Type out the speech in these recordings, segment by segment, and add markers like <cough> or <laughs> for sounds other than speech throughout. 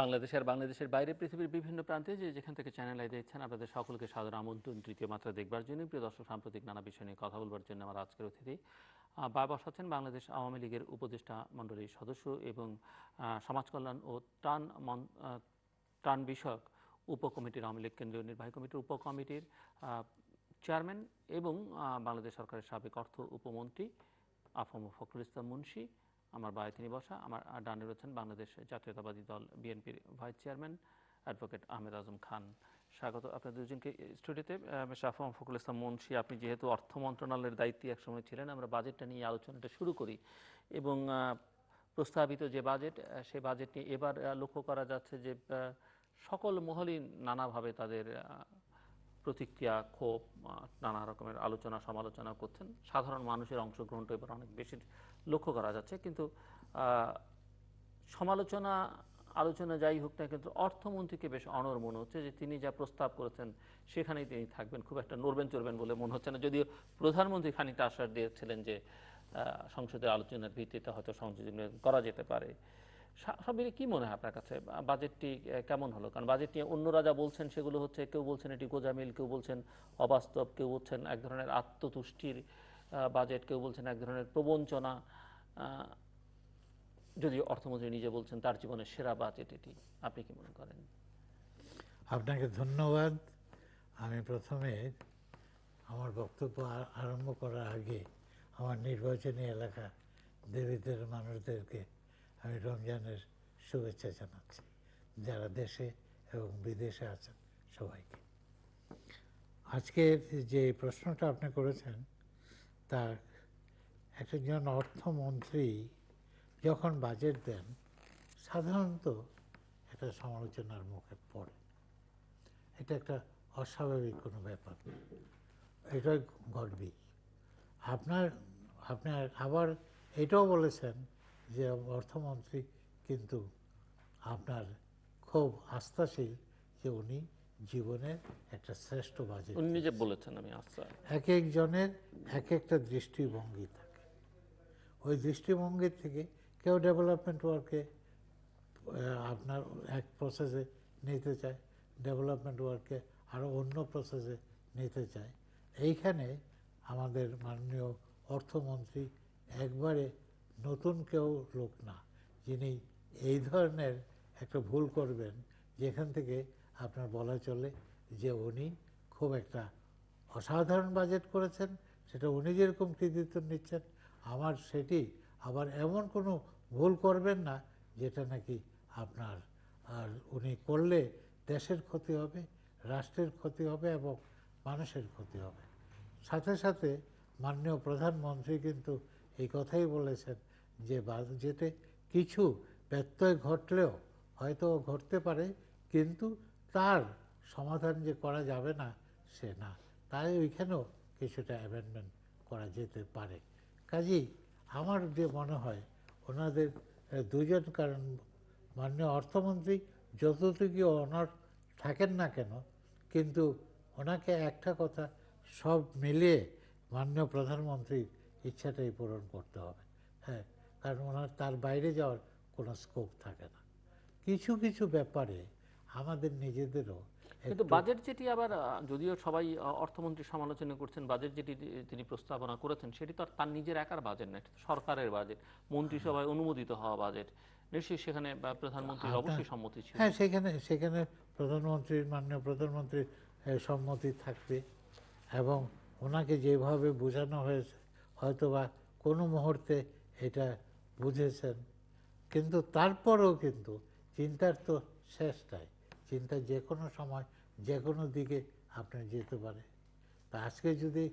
বাংলাদেশ আর বাংলাদেশের বাইরে পৃথিবীর বিভিন্ন প্রান্তে যে যেখান থেকে চ্যানেল আই দেখছেন আপনাদের সকলকে সাধারণ আমন্ত্রণ তৃতীয় মাত্রা দেখবার জন্য প্রিয় দর্শক সাম্প্রতিক নানা বিষয় নিয়ে কথা বলবার জন্য আমার আজকের অতিথি বাবা বসাচ্ছেন বাংলাদেশ আওয়ামী লীগের উপদেষ্টা মণ্ডলীর সদস্য এবং সমাজ কল্যাণ ও ত্রাণ ত্রাণ বিষয়ক উপকমিটির আওয়ামী লীগ কেন্দ্রীয় নির্বাহী কমিটির উপকমিটির চেয়ারম্যান এবং বাংলাদেশ সরকারের সাবেক অর্থ উপমন্ত্রী আফম ফখরুল ইসলাম মুন্সী আমার বায়ে তিনি বসা আমার ডানে রয়েছেন বাংলাদেশ জাতীয়তাবাদী দল বিএনপির vice chairman advocate Ahmed Azam Khan স্বাগত আপনাদের দুজনকে স্টুডিওতে শাফা ফকুল ইসলাম মুন্সি আপনি যেহেতু অর্থ মন্ত্রণালয়ের দায়িত্বে একসময় ছিলেন আমরা বাজেটটা নিয়ে আলোচনাটা শুরু করি এবং প্রস্তাবিত যে বাজেট সে বাজেট নিয়ে এবার লক্ষ্য করা যাচ্ছে যে সকল মহলই নানাভাবে তাদের প্রতিক্রিয়া ক্ষোভ নানা রকমের আলোচনা সমালোচনা করছেন সাধারণ মানুষের অংশগ্রহণটা এবার অনেক বেশি লক্ষ্য করা যাচ্ছে কিন্তু সমালোচনা আলোচনা যাই হোক না কিন্তু অর্থমন্ত্রীকে বেশ অনর মনে হচ্ছে যে তিনি যা প্রস্তাব করেছেন সেখানেই তিনি থাকবেন খুব একটা নড়বেন চড়বেন বলে মনে হচ্ছে না যদিও প্রধানমন্ত্রী খানিকটা আশ্বাস দিয়েছিলেন যে সংসদের আলোচনার ভিত্তিতে হয়তো সংযোজন করা যেতে পারে সব মিলে কী মনে হয় আপনার কাছে বাজেটটি কেমন হলো কারণ বাজেট নিয়ে অন্য রাজা বলছেন সেগুলো হচ্ছে কেউ বলছেন এটি গোজামিল কেউ বলছেন অবাস্তব কেউ বলছেন এক ধরনের আত্মতুষ্টির বাজেট কেউ বলছেন এক ধরনের প্রবঞ্চনা যদি অর্থমন্ত্রী নিজে বলছেন তার জীবনের সেরা বাজেট এটি আপনি কি মনে করেন আপনাকে ধন্যবাদ আমি প্রথমে আমার বক্তব্য আরম্ভ করার আগে আমার নির্বাচনী এলাকা দেবীদের মানুষদেরকে আমি রমজানের শুভেচ্ছা জানাচ্ছি যারা দেশে এবং বিদেশে আছেন সবাইকে আজকের যে প্রশ্নটা আপনি করেছেন তার এক একজন অর্থমন্ত্রী যখন বাজেট দেন সাধারণত এটা সমালোচনার মুখে পড়ে এটা একটা অস্বাভাবিক কোনো ব্যাপার এটা গর্বি আপনার আপনার আবার এটাও বলেছেন যে অর্থমন্ত্রী কিন্তু আপনার খুব আস্থাশীল যে উনি জীবনের একটা শ্রেষ্ঠ বাজেট উনি যে বলেছেন আমি আস্থা এক একজনের এক একটা দৃষ্টিভঙ্গি থাকে ওই দৃষ্টিভঙ্গির থেকে কেউ ডেভেলপমেন্ট ওয়ার্কে আপনার এক প্রসেসে নিতে চায় ডেভেলপমেন্ট ওয়ার্কে আরও অন্য প্রসেসে নিতে চায় এইখানে আমাদের মাননীয় অর্থমন্ত্রী একবারে নতুন কেউ লোক না যিনি এই ধরনের একটা ভুল করবেন যেখান থেকে আপনার বলা চলে যে উনি খুব একটা অসাধারণ বাজেট করেছেন সেটা উনি যেরকম কৃতিত্ব নিচ্ছেন আমার সেটি আবার এমন কোনো ভুল করবেন না যেটা নাকি আপনার আর উনি করলে দেশের ক্ষতি হবে রাষ্ট্রের ক্ষতি হবে এবং মানুষের ক্ষতি হবে সাথে সাথে মাননীয় প্রধানমন্ত্রী কিন্তু এই কথাই বলেছেন যে বাজেটে কিছু ব্যত্যয় ঘটলেও হয়তো ঘটতে পারে কিন্তু তার সমাধান যে করা যাবে না সে না তাই ওইখানেও কিছুটা অ্যামেন্ডমেন্ট করা যেতে পারে কাজেই আমার যে মনে হয় ওনাদের দুজন কারণ মাননীয় অর্থমন্ত্রী যতটুকু অনার থাকেন না কেন কিন্তু ওনাকে একটা কথা সব মিলিয়ে মাননীয় প্রধানমন্ত্রীর ইচ্ছাটাই পূরণ করতে হবে হ্যাঁ কারণ ওনার তার বাইরে যাওয়ার কোনো স্কোপ থাকে না কিছু কিছু ব্যাপারে আমাদের নিজেদেরও কিন্তু বাজেট যেটি আবার যদিও সবাই অর্থমন্ত্রী সমালোচনা করছেন বাজেট যেটি তিনি প্রস্তাবনা করেছেন সেটি তো আর তার নিজের একার বাজেট না সরকারের বাজেট মন্ত্রিসভায় অনুমোদিত হওয়া বাজেট নিশ্চয়ই সেখানে প্রধানমন্ত্রীর আচ্ছা। অবশ্যই সম্মতি ছিল হ্যাঁ সেখানে সেখানে প্রধানমন্ত্রীর মাননীয় প্রধানমন্ত্রীর সম্মতি থাকবে এবং ওনাকে যেভাবে বোঝানো হয়েছে হয়তোবা কোনো মুহূর্তে এটা বুঝেছেন কিন্তু তারপরেও কিন্তু চিন্তার তো শেষ নাই চিন্তা যে কোনো সময় যে কোনো দিকে আপনার যেতে পারে তা আজকে যদি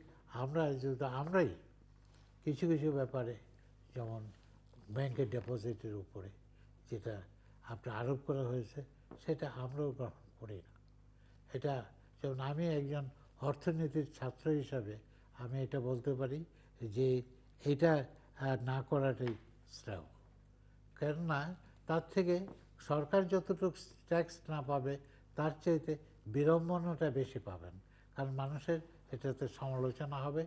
আমরা যদি আমরাই কিছু কিছু ব্যাপারে যেমন ব্যাংকের ডিপোজিটের উপরে যেটা আপনার আরোপ করা হয়েছে সেটা আমরাও গ্রহণ করি না এটা যেমন আমি একজন অর্থনীতির ছাত্র হিসাবে আমি এটা বলতে পারি যে এটা না করাটাই শ্রেয় কেননা তার থেকে সরকার যতটুকু ট্যাক্স না পাবে তার চাইতে বিড়ম্বনাটা বেশি পাবেন কারণ মানুষের এটাতে সমালোচনা হবে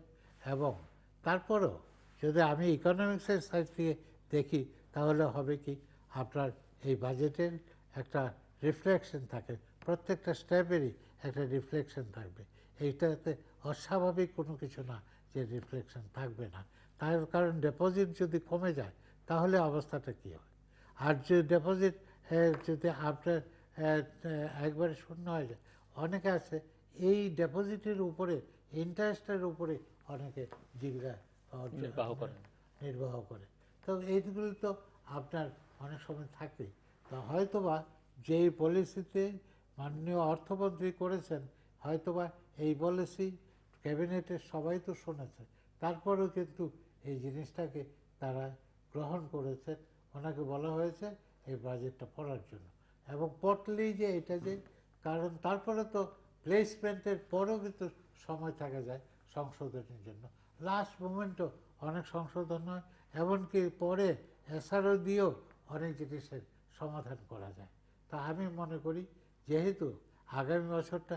এবং তারপরেও যদি আমি ইকোনমিক্সের সাইড থেকে দেখি তাহলে হবে কি আপনার এই বাজেটের একটা রিফ্লেকশন থাকে প্রত্যেকটা স্টেপেরই একটা রিফ্লেকশন থাকবে এইটাতে অস্বাভাবিক কোনো কিছু না যে রিফ্লেকশন থাকবে না তার কারণ ডিপোজিট যদি কমে যায় তাহলে অবস্থাটা কী হয় আর যদি ডিপোজিট যদি আপনার হ্যাঁ, হ্যাঁ, একবারে শূন্য হয়ে যায় অনেকে আছে এই ডেপোজিটের উপরে ইন্টারেস্টের উপরে অনেকে জীবিকা নির্বাহ করে হ্যাঁ, নির্বাহ করে তো এইগুলি তো আপনার অনেক সময় থাকে তা হয়তোবা যেই পলিসিতে মাননীয় অর্থমন্ত্রী করেছেন হয়তোবা এই পলিসি ক্যাবিনেটের সবাই তো শুনেছে তারপরেও কিন্তু এই জিনিসটাকে তারা গ্রহণ করেছে ওনাকে বলা হয়েছে এই বাজেটটা পড়ার জন্য এবং পটলি যে এটা যে কারণ তারপরে তো প্লেসমেন্টের পরেও কিন্তু সময় থাকা যায় সংশোধনের জন্য লাস্ট মোমেন্টও অনেক সংশোধন হয় এমনকি পরে এসআরও দিয়েও অনেক জিনিসের সমাধান করা যায় তা আমি মনে করি যেহেতু আগামী বছরটা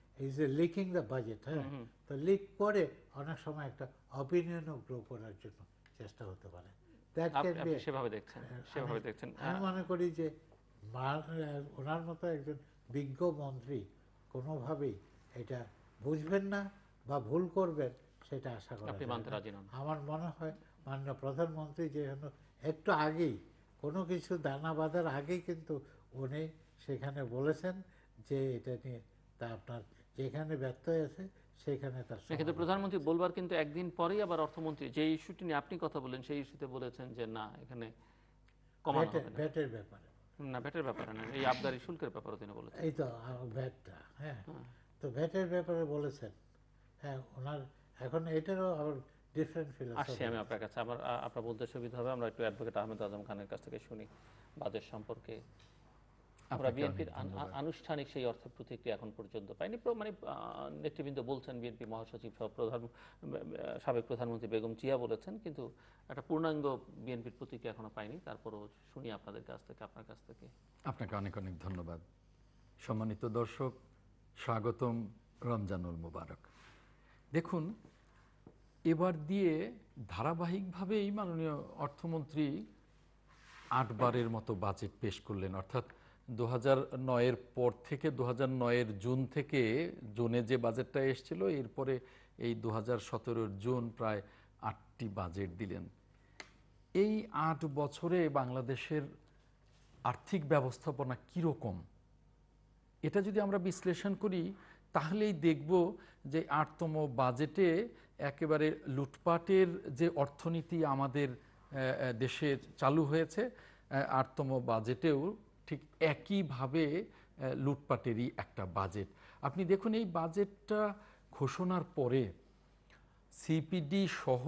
এই যে লিকিং দ্য বাজেট হ্যাঁ তো লিক করে অনেক সময় একটা অপিনিয়নও গ্রো করার জন্য চেষ্টা হতে পারে আমি মনে করি যে ওনার মতো একজন বিজ্ঞ মন্ত্রী কোনোভাবেই এটা বুঝবেন না বা ভুল করবেন সেটা আশা করা আমার মনে হয় মাননীয় প্রধানমন্ত্রী যেহেতু একটু আগেই কোনো কিছু দানা বাঁধার আগেই কিন্তু উনি সেখানে বলেছেন যে এটা নিয়ে তা আপনার যেখানে ব্যর্থ হয়েছে সেখানে তার সেক্ষেত্রে প্রধানমন্ত্রী বলবার কিন্তু একদিন পরেই আবার অর্থমন্ত্রী যে ইস্যুটি নিয়ে আপনি কথা বলেন সেই ইস্যুতে বলেছেন যে না এখানে কমানো ব্যাটের ব্যাপারে না ভ্যাটের ব্যাপারে না এই আবদারি শুল্কের ব্যাপারে তিনি বলেছেন এই তো ব্যাটটা হ্যাঁ।, হ্যাঁ তো ভ্যাটের ব্যাপারে বলেছেন হ্যাঁ ওনার এখন এটারও আবার ডিফারেন্ট ফিল ফিলোসফি আমি আপনার কাছে আমার আপনার বলতে সুবিধা হবে আমরা একটু অ্যাডভোকেট আহমেদ আজম খানের কাছ থেকে শুনি বাজেট সম্পর্কে আমরা বিএনপির আনুষ্ঠানিক সেই অর্থে প্রতিক্রিয়া এখন পর্যন্ত পাইনি মানে নেতৃবৃন্দ বলছেন বিএনপি মহাসচিব সহ প্রধান সাবেক প্রধানমন্ত্রী বেগম জিয়া বলেছেন কিন্তু একটা পূর্ণাঙ্গ বিএনপির প্রতিক্রিয়া এখনো পাইনি তারপরও শুনি আপনাদের কাছ থেকে আপনার কাছ থেকে আপনাকে অনেক অনেক ধন্যবাদ সম্মানিত দর্শক স্বাগতম রমজানুল মুবারক দেখুন এবার দিয়ে ধারাবাহিকভাবেই মাননীয় অর্থমন্ত্রী আটবারের মতো বাজেট পেশ করলেন অর্থাৎ দু নয়ের পর থেকে দু নয়ের জুন থেকে জুনে যে বাজেটটা এসছিল এরপরে এই দু হাজার জুন প্রায় আটটি বাজেট দিলেন এই আট বছরে বাংলাদেশের আর্থিক ব্যবস্থাপনা কীরকম এটা যদি আমরা বিশ্লেষণ করি তাহলেই দেখব যে আটতম বাজেটে একেবারে লুটপাটের যে অর্থনীতি আমাদের দেশে চালু হয়েছে আটতম বাজেটেও ঠিক একইভাবে লুটপাটেরই একটা বাজেট আপনি দেখুন এই বাজেটটা ঘোষণার পরে সিপিডি সহ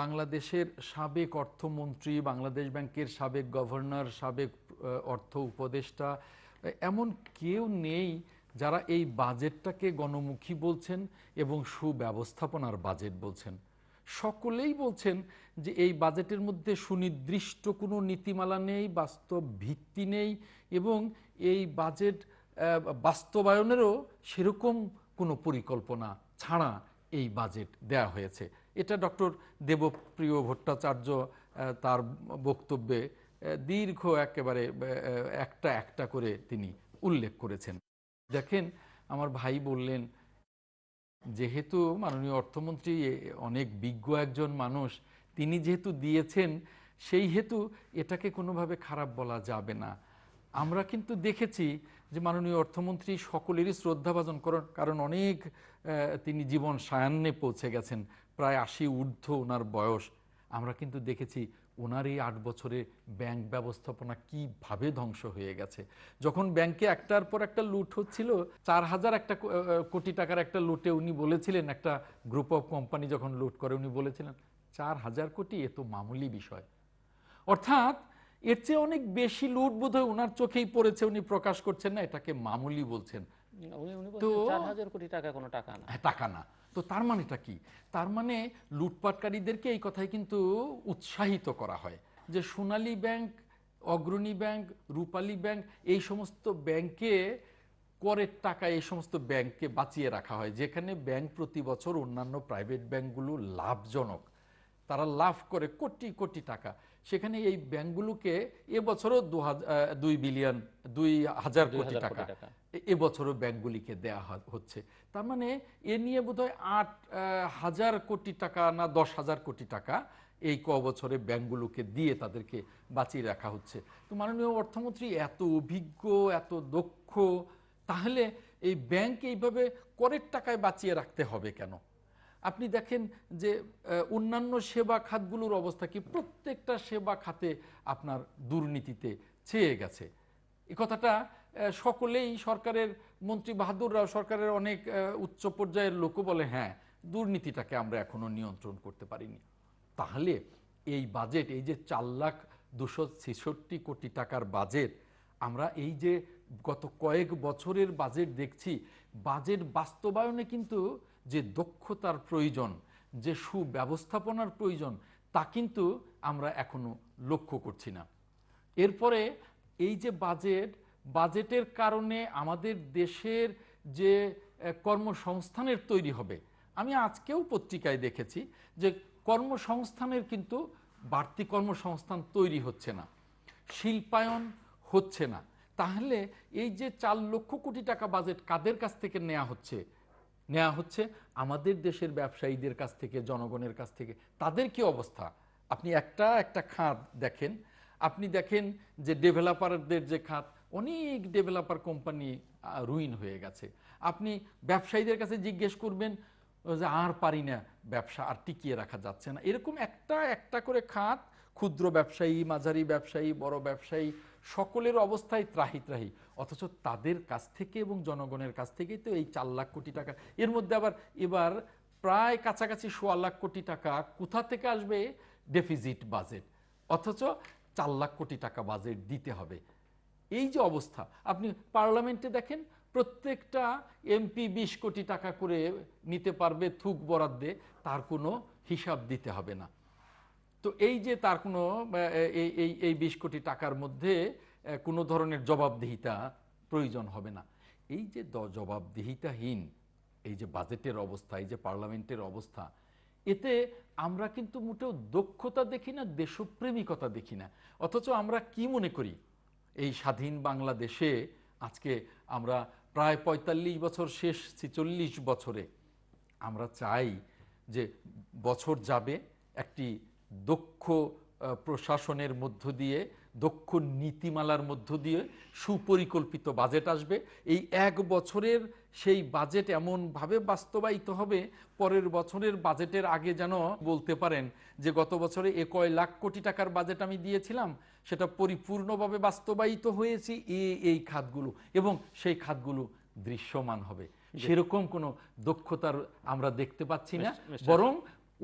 বাংলাদেশের সাবেক অর্থমন্ত্রী বাংলাদেশ ব্যাংকের সাবেক গভর্নর সাবেক অর্থ উপদেষ্টা এমন কেউ নেই যারা এই বাজেটটাকে গণমুখী বলছেন এবং সুব্যবস্থাপনার বাজেট বলছেন সকলেই বলছেন যে এই বাজেটের মধ্যে সুনির্দিষ্ট কোনো নীতিমালা নেই বাস্তব ভিত্তি নেই এবং এই বাজেট বাস্তবায়নেরও সেরকম কোনো পরিকল্পনা ছাড়া এই বাজেট দেয়া হয়েছে এটা ডক্টর দেবপ্রিয় ভট্টাচার্য তার বক্তব্যে দীর্ঘ একেবারে একটা একটা করে তিনি উল্লেখ করেছেন দেখেন আমার ভাই বললেন যেহেতু মাননীয় অর্থমন্ত্রী অনেক বিজ্ঞ একজন মানুষ তিনি যেহেতু দিয়েছেন সেই হেতু এটাকে কোনোভাবে খারাপ বলা যাবে না আমরা কিন্তু দেখেছি যে মাননীয় অর্থমন্ত্রী সকলেরই শ্রদ্ধাভাজন করেন কারণ অনেক তিনি জীবন সায়ান্নে পৌঁছে গেছেন প্রায় আশি ঊর্ধ্ব ওনার বয়স আমরা কিন্তু দেখেছি ওনার এই আট বছরে ব্যাংক ব্যবস্থাপনা কিভাবে ধ্বংস হয়ে গেছে যখন ব্যাংকে একটার পর একটা লুট হচ্ছিল চার হাজার একটা কোটি টাকার একটা লুটে উনি বলেছিলেন একটা গ্রুপ অফ কোম্পানি যখন লুট করে উনি বলেছিলেন চার হাজার কোটি এ তো মামুলি বিষয় অর্থাৎ এর চেয়ে অনেক বেশি লুট বোধ হয় ওনার চোখেই পড়েছে উনি প্রকাশ করছেন না এটাকে মামুলি বলছেন তো চার হাজার কোটি টাকা কোনো টাকা না হ্যাঁ, টাকা না তো তার মানেটা কি তার মানে লুটপাটকারীদেরকে এই কথায় কিন্তু উৎসাহিত করা হয় যে Sonali bank Agrani bank Rupali bank এই সমস্ত ব্যাংকে করের টাকা এই সমস্ত ব্যাংককে বাঁচিয়ে রাখা হয় যেখানে ব্যাংক প্রতি বছর অন্যান্য প্রাইভেট ব্যাংকগুলো লাভজনক তারা লাভ করে কোটি কোটি টাকা সেখানে এই ব্যাংকগুলোকে এবছরও দু দুই বিলিয়ন দুই হাজার কোটি টাকা এবছরও ব্যাংকগুলিকে দেয়া হচ্ছে তার মানে এ নিয়ে বোধ হয় আট হাজার কোটি টাকা না দশ হাজার কোটি টাকা এই ক বছরে ব্যাংকগুলোকে দিয়ে তাদেরকে বাঁচিয়ে রাখা হচ্ছে তো মাননীয় অর্থমন্ত্রী এত অভিজ্ঞ এত দক্ষ তাহলে এই ব্যাংক এইভাবে করের টাকায় বাঁচিয়ে রাখতে হবে কেন আপনি দেখেন যে অন্যান্য সেবা খাতগুলোর অবস্থা কি প্রত্যেকটা সেবা খাতে আপনার দুর্নীতিতে ছেয়ে গেছে এ কথাটা সকলেই সরকারের মন্ত্রী বাহাদুররাও সরকারের অনেক উচ্চ পর্যায়ের লোকও বলে হ্যাঁ দুর্নীতিটাকে আমরা এখনও নিয়ন্ত্রণ করতে পারিনি তাহলে এই বাজেট এই যে চার লাখ দুশো ছেষট্টি কোটি টাকার বাজেট আমরা এই যে গত কয়েক বছরের বাজেট দেখছি বাজেট বাস্তবায়নে কিন্তু যে দক্ষতার প্রয়োজন যে সুব্যবস্থাপনার প্রয়োজন তা কিন্তু আমরা এখনো লক্ষ্য করছি না এরপরে এই যে বাজেট বাজেটের কারণে আমাদের দেশের যে কর্মসংস্থানের তৈরি হবে আমি আজকেও পত্রিকায় দেখেছি যে কর্মসংস্থানের কিন্তু বাড়তি কর্মসংস্থান তৈরি হচ্ছে না শিল্পায়ন হচ্ছে না তাহলে এই যে চার লক্ষ কোটি টাকা বাজেট কাদের কাছ থেকে নেওয়া হচ্ছে নেওয়া হচ্ছে আমাদের দেশের ব্যবসায়ীদের কাছ থেকে জনগণের কাছ থেকে তাদের কি অবস্থা আপনি একটা একটা খাত দেখেন আপনি দেখেন যে ডেভেলপারদের যে খাত অনেক ডেভেলপার কোম্পানি রুইন হয়ে গেছে আপনি ব্যবসায়ীদের কাছে জিজ্ঞেস করবেন যে আর পারি না ব্যবসা আর টিকিয়ে রাখা যাচ্ছে না এরকম একটা একটা করে খাত ক্ষুদ্র ব্যবসায়ী মাঝারি ব্যবসায়ী বড় ব্যবসায়ী সকলের অবস্থায় ত্রাহি ত্রাহি অথচ তাদের কাছ থেকে এবং জনগণের কাছ থেকেই তো এই চার লাখ কোটি টাকা এর মধ্যে আবার এবার প্রায় কাছাকাছি সোয়া লাখ কোটি টাকা কোথা থেকে আসবে ডেফিজিট বাজেট অথচ চার লাখ কোটি টাকা বাজেট দিতে হবে এই যে অবস্থা আপনি পার্লামেন্টে দেখেন প্রত্যেকটা এমপি বিশ কোটি টাকা করে নিতে পারবে থুক বরাদ্দে তার কোনো হিসাব দিতে হবে না তো এই যে তার কোনো এই এই বিশ কোটি টাকার মধ্যে কোনো ধরনের জবাবদিহিতা প্রয়োজন হবে না এই যে জবাবদিহিতাহীন এই যে বাজেটের অবস্থা এই যে পার্লামেন্টের অবস্থা এতে আমরা কিন্তু মোটেও দক্ষতা দেখি না দেশপ্রেমিকতা দেখি না অথচ আমরা কি মনে করি এই স্বাধীন বাংলাদেশে আজকে আমরা প্রায় ৪৫ বছর শেষ ছেচল্লিশ বছরে আমরা চাই যে বছর যাবে একটি দক্ষ প্রশাসনের মধ্য দিয়ে দক্ষ নীতিমালার মধ্য দিয়ে সুপরিকল্পিত বাজেট আসবে এই এক বছরের সেই বাজেট এমনভাবে বাস্তবায়িত হবে পরের বছরের বাজেটের আগে যেন বলতে পারেন যে গত বছরে এ কয় লাখ কোটি টাকার বাজেট আমি দিয়েছিলাম সেটা পরিপূর্ণভাবে বাস্তবায়িত হয়েছি এ এই খাতগুলো এবং সেই খাতগুলো দৃশ্যমান হবে সেরকম কোনো দক্ষতার আমরা দেখতে পাচ্ছি না বরং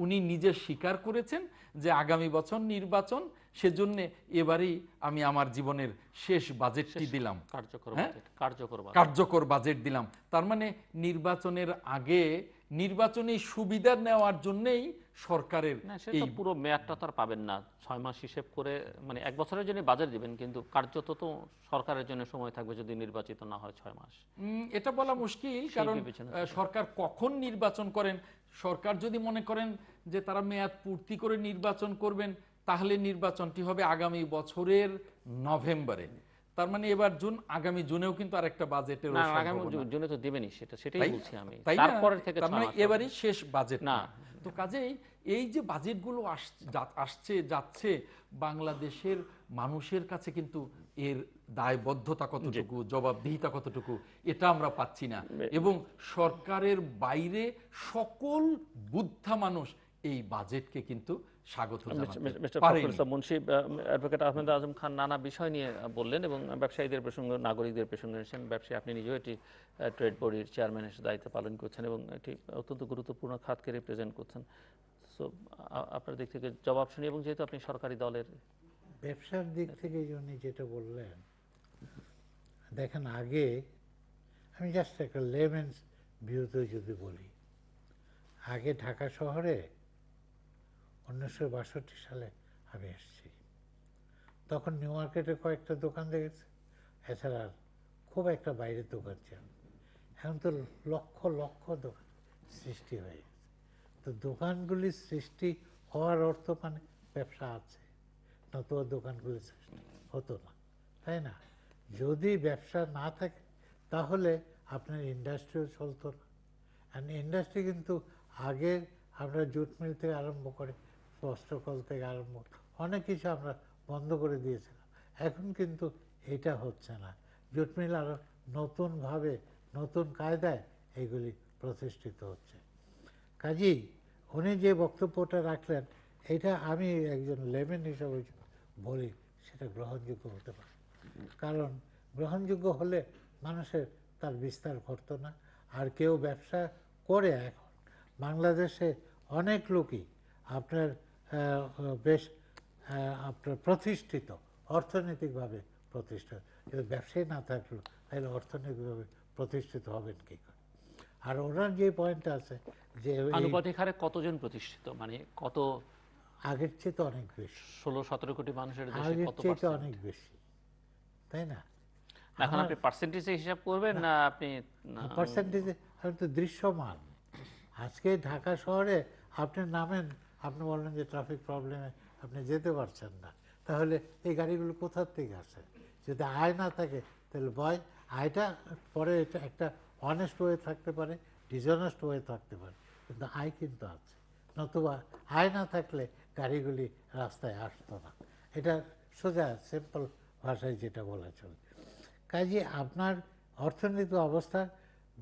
উনি নিজে স্বীকার করেছেন যে আগামী বছর নির্বাচন সেজন্য এবারেই আমি আমার জীবনের শেষ বাজেটটি দিলাম হ্যাঁ? কার্যকর বাজেট দিলাম তার মানে নির্বাচনের আগে নির্বাচনী সুবিধা নেওয়ার জন্যই সরকারের এই পুরো মেয়াদটা তো আর পাবেন না ছয় মাস হিসেব করে মানে এক বছরের জন্য বাজেট দিবেন কিন্তু কার্যত তো সরকারের জন্য সময় থাকবে যদি নির্বাচিত না হয় ছয় মাস এটা বলা মুশকিল কারণ সরকার কখন নির্বাচন করেন সরকার যদি মনে করেন যে তারা মেয়াদ পূর্তি করে নির্বাচন করবেন তাহলে নির্বাচনটি হবে আগামী বছরের নভেম্বরে তার মানে এবার জুন আগামী জুনেও কিন্তু আরেকটা বাজেটের জুনে তো সেটা সেটাই বলছি আমি তাই তার মানে এবারই শেষ বাজেট না তো কাজেই এই যে বাজেটগুলো আসছে যাচ্ছে বাংলাদেশের মানুষের কাছে কিন্তু এর দায়বদ্ধতা কতটুকু জবাবদিহিতা কতটুকু এটা আমরা পাচ্ছি না এবং সরকারের বাইরে সকল বুদ্ধা মানুষ এই বাজেটকে কিন্তু স্বাগত আজম খান নানা বিষয় নিয়ে বললেন এবং ব্যবসায়ীদের নাগরিকদের ব্যবসায়ী আপনি নিজেও একটি ট্রেড দায়িত্ব পালন করছেন এবং অত্যন্ত গুরুত্বপূর্ণ খাতকে করছেন সো আপনার দিক থেকে জবাব শুনি এবং যেহেতু আপনি সরকারি দলের ব্যবসার দিক থেকে যেটা বললেন দেখেন আগে আমি জাস্ট একটা লেমেন্স ভিউতে যদি বলি আগে ঢাকা শহরে উনিশশো বাষট্টি সালে আমি এসেছি তখন নিউ মার্কেটে কয়েকটা দোকান দেখেছি এছাড়া খুব একটা বাইরের দোকান ছিল এখন তো লক্ষ লক্ষ দোকান সৃষ্টি হয়ে গেছে তো দোকানগুলির সৃষ্টি হওয়ার অর্থ মানে ব্যবসা আছে নতুবা দোকানগুলি সৃষ্টি হতো না তাই না যদি ব্যবসা না থাকে তাহলে আপনার ইন্ডাস্ট্রিও চলতো না আর ইন্ডাস্ট্রি কিন্তু আগে আমরা জুট মিল থেকে আরম্ভ করে বস্ত্রকল থেকে আরম্ভ অনেক কিছু আমরা বন্ধ করে দিয়েছিলাম এখন কিন্তু এটা হচ্ছে না জুট মিল আরও নতুনভাবে নতুন কায়দায় এগুলি প্রতিষ্ঠিত হচ্ছে কাজেই উনি যে বক্তব্যটা রাখলেন এটা আমি একজন লেমেন হিসাবে বলি সেটা গ্রহণযোগ্য হতে পারে কারণ গ্রহণযোগ্য হলে মানুষের তার বিস্তার ঘটতো না আর কেউ ব্যবসা করে এখন বাংলাদেশে অনেক লোকই আপনার বেশ আপনার প্রতিষ্ঠিত অর্থনৈতিকভাবে প্রতিষ্ঠিত যদি ব্যবসায়ী না থাকলো তাহলে অর্থনৈতিকভাবে প্রতিষ্ঠিত হবেন কি করে আর ওনার যে পয়েন্ট আছে যে হারে কতজন প্রতিষ্ঠিত মানে কত আগের চেয়ে তো অনেক বেশি ষোলো সতেরো কোটি মানুষের আগের চেয়ে অনেক বেশি তাই না এখন আপনি পার্সেন্টেজে হিসাব করবেন না আপনি পার্সেন্টেজে হয়তো দৃশ্যমান আজকে ঢাকা শহরে আপনি নামেন আপনি বললেন যে ট্রাফিক প্রবলেমে আপনি যেতে পারছেন না তাহলে এই গাড়িগুলো কোথার থেকে আসে যদি আয় না থাকে তাহলে ভয় আয়টা পরে এটা একটা অনেস্ট হয়ে থাকতে পারে ডিজনেস্ট হয়ে থাকতে পারে কিন্তু আয় কিন্তু আছে নতুবা আয় না থাকলে গাড়িগুলি রাস্তায় আসতো না এটা সোজা সিম্পল ভাষায় যেটা বলা চলে কাজে আপনার অর্থনৈতিক অবস্থা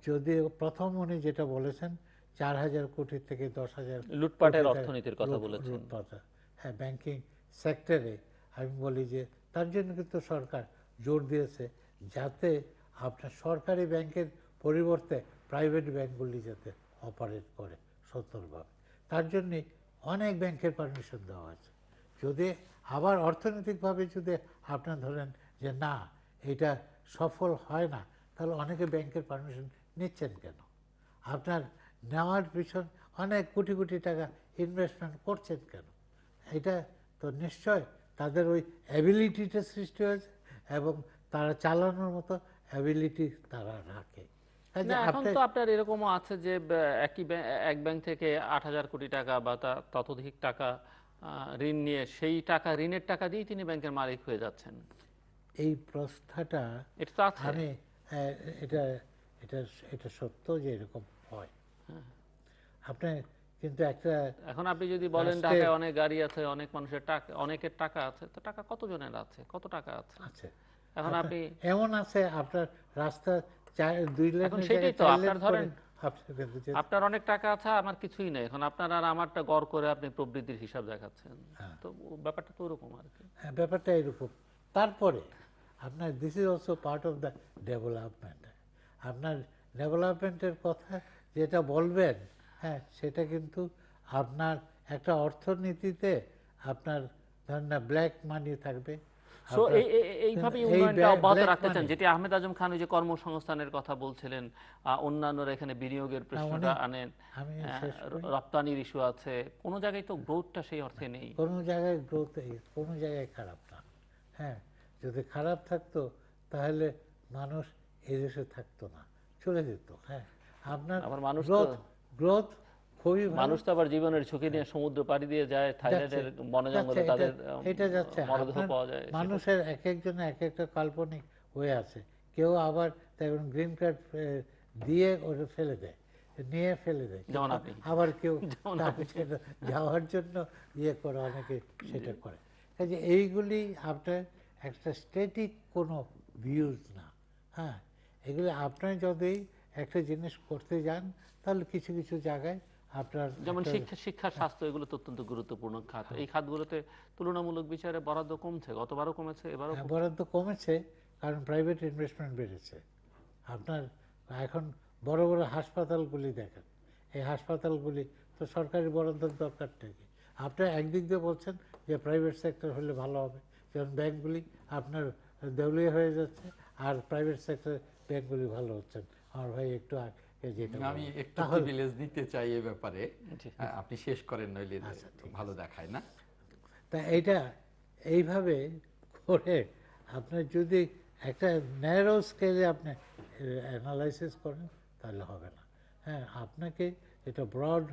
যদি প্রথম উনি যেটা বলেছেন চার হাজার কোটির থেকে দশ হাজার লুটপাটের অর্থনীতির কথা বলেছেন লুটপাটা হ্যাঁ ব্যাংকিং সেক্টরে আমি বলি যে তার জন্য কিন্তু সরকার জোর দিয়েছে যাতে আপনার সরকারি ব্যাংকের পরিবর্তে প্রাইভেট ব্যাংকগুলি যাতে অপারেট করে সতর্কভাবে তার জন্যে অনেক ব্যাংকের পারমিশন দেওয়া আছে যদি আবার অর্থনৈতিকভাবে যদি আপনার ধরেন যে না এটা সফল হয় না তাহলে অনেকে ব্যাংকের পারমিশন নিচ্ছেন কেন আপনার নেওয়ার পিছন অনেক কোটি কোটি টাকা ইনভেস্টমেন্ট করছেন কেন এটা তো নিশ্চয় তাদের ওই অ্যাবিলিটিটা সৃষ্টি হয়েছে এবং তারা চালানোর মতো অ্যাবিলিটি তারা রাখে এখন তো আপনার এরকমও আছে যে একই এক ব্যাংক থেকে আট হাজার কোটি টাকা বা ততোধিক টাকা ঋণ নিয়ে সেই টাকা ঋণের টাকা দিয়েই তিনি ব্যাংকের মালিক হয়ে যাচ্ছেন এই প্রস্থাটা এটা আছে মানে, এটা এটা এটা সত্য যে এরকম হয় হ্যাঁ। আপনি কিন্তু একটা এখন আপনি যদি বলেন ঢাকায় অনেক গাড়ি আছে অনেক মানুষের টাকা অনেকের টাকা আছে তো টাকা কতজনের আছে কত টাকা আছে আছে এখন আচ্ছা, আপনি এমন আছে আপনার রাস্তা চার দুই লাখ সেটাই তো আপনার ধরেন আপনার অনেক টাকা আছে আমার কিছুই নাই এখন আপনার আর আমারটা গড় করে আপনি প্রবৃদ্ধির হিসাব দেখাচ্ছেন হ্যাঁ। তো ব্যাপারটা তো ওরকম আর কি হ্যাঁ ব্যাপারটা এরকম তারপরে আপনার this is also part of the development আপনার ডেভেলপমেন্টের কথা যেটা বলবেন হ্যাঁ সেটা কিন্তু আপনার একটা অর্থনীতিতে আপনার ধরেন না ব্ল্যাক মানি থাকবে সো এইভাবে উন্নয়নটা অব্যাহত রাখতে চান যেটি আহমেদ আজম খান ওই যে কর্মসংস্থানের কথা বলছিলেন অন্যান্যরা এখানে বিনিয়োগের প্রশ্নটা আনেন রপ্তানির ইস্যু আছে কোনো জায়গায় তো গ্রোথটা সেই অর্থে নেই জায়গায় গ্রোথ জায়গায় খারাপ না হ্যাঁ যদি খারাপ থাকতো তাহলে মানুষ এদেশে থাকতো না চলে যেত হ্যাঁ আপনার মানুষ গ্রোথ গ্রোথ খুবই মানুষ তো আবার জীবনের ঝুঁকি নিয়ে হ্যাঁ। সমুদ্র পাড়ি দিয়ে যায় থাইল্যান্ডের বন জঙ্গলে তাদের এটা যাচ্ছে মানুষের এক একজন এক একটা কাল্পনিক হয়ে আছে কেউ আবার দেখুন গ্রিন কার্ড দিয়ে ওটা ফেলে দেয় নিয়ে ফেলে দেয় আবার কেউ <laughs> যাওয়ার জন্য ইয়ে করে অনেকে সেটা করে কাজে এইগুলি আপনার একটা স্টেটিক কোনো ভিউজ না হ্যাঁ এগুলি আপনার যদি একটা জিনিস করতে যান তাহলে কিছু কিছু জায়গায় আপনার যেমন শিক্ষা শিক্ষা হ্যাঁ। স্বাস্থ্য এগুলো অত্যন্ত গুরুত্বপূর্ণ খাত হ্যাঁ। এই খাতগুলোতে তুলনামূলক বিচারে বরাদ্দ কমছে গতবারও কমেছে এবারও হ্যাঁ, বরাদ্দ কমেছে কারণ প্রাইভেট ইনভেস্টমেন্ট বেড়েছে আপনার এখন বড় বড় হাসপাতালগুলি দেখেন এই হাসপাতালগুলি তো সরকারি বরাদ্দের দরকার থাকে আপনি একদিক দিয়ে বলছেন যে প্রাইভেট সেক্টর হলে ভালো হবে যেমন ব্যাঙ্কগুলি আপনার দেউলিয়া হয়ে যাচ্ছে আর প্রাইভেট সেক্টর ব্যাংকগুলি ভালো হচ্ছেন আমার ভাই একটু আমি একটু প্রিভিলেজ দিতে চাই এ ব্যাপারে আপনি শেষ করেন নইলে আচ্ছা, ভালো দেখায় না তা এইটা এইভাবে করে আপনার যদি একটা ন্যারো স্কেলে আপনি অ্যানালাইসিস করেন তাহলে হবে না হ্যাঁ আপনাকে এটা ব্রড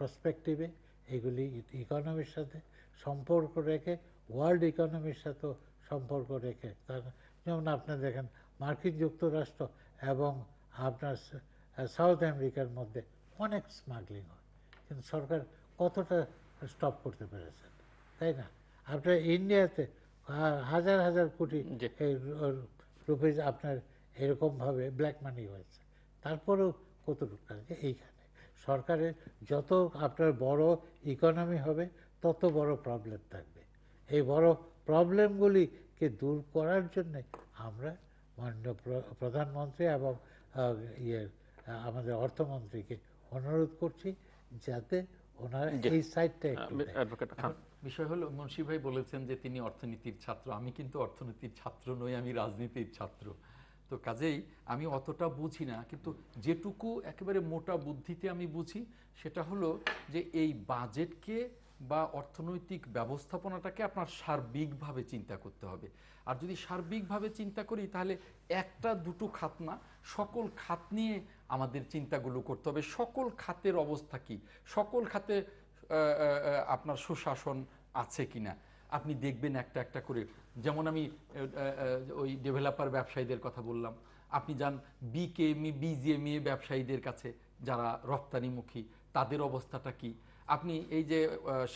পার্সপেক্টিভে এগুলি ইকোনমির সাথে সম্পর্ক রেখে ওয়ার্ল্ড ইকোনমির সাথেও সম্পর্ক রেখে তার যেমন আপনি দেখেন মার্কিন যুক্তরাষ্ট্র এবং আপনার সাউথ আমেরিকার মধ্যে অনেক স্মাগলিং হয় কিন্তু সরকার কতটা স্টপ করতে পেরেছেন তাই না আপনার ইন্ডিয়াতে হাজার হাজার কোটি রুপিজ আপনার এরকমভাবে ব্ল্যাক মানি হয়েছে তারপরেও কতটুকু আছে এইখানে সরকারের যত আপনার বড় ইকোনমি হবে তত বড় প্রবলেম থাকবে এই বড় প্রবলেমগুলিকে দূর করার জন্যে আমরা মাননীয় প্রধানমন্ত্রী এবং ইয়ে আমাদের অর্থমন্ত্রীকে অনুরোধ করছি যাতে ওনার এই সাইডটা হ্যাঁ। বিষয় হলো মুন্সী ভাই বলেছেন যে তিনি অর্থনীতির ছাত্র আমি কিন্তু অর্থনীতির ছাত্র নই আমি রাজনীতির ছাত্র তো কাজেই আমি অতটা বুঝি না কিন্তু যেটুকু একেবারে মোটা বুদ্ধিতে আমি বুঝি সেটা হলো যে এই বাজেটকে বা অর্থনৈতিক ব্যবস্থাপনাটাকে আপনার সার্বিকভাবে চিন্তা করতে হবে আর যদি সার্বিকভাবে চিন্তা করি তাহলে একটা দুটো খাত না সকল খাত নিয়ে আমাদের চিন্তাগুলো করতে হবে সকল খাতের অবস্থা কি সকল খাতে আপনার সুশাসন আছে কি না আপনি দেখবেন একটা একটা করে যেমন আমি ওই ডেভেলপার ব্যবসায়ীদের কথা বললাম আপনি যান বিকেএমই বিজিএমই e, e ব্যবসায়ীদের কাছে যারা রপ্তানিমুখী তাদের অবস্থাটা কী আপনি এই যে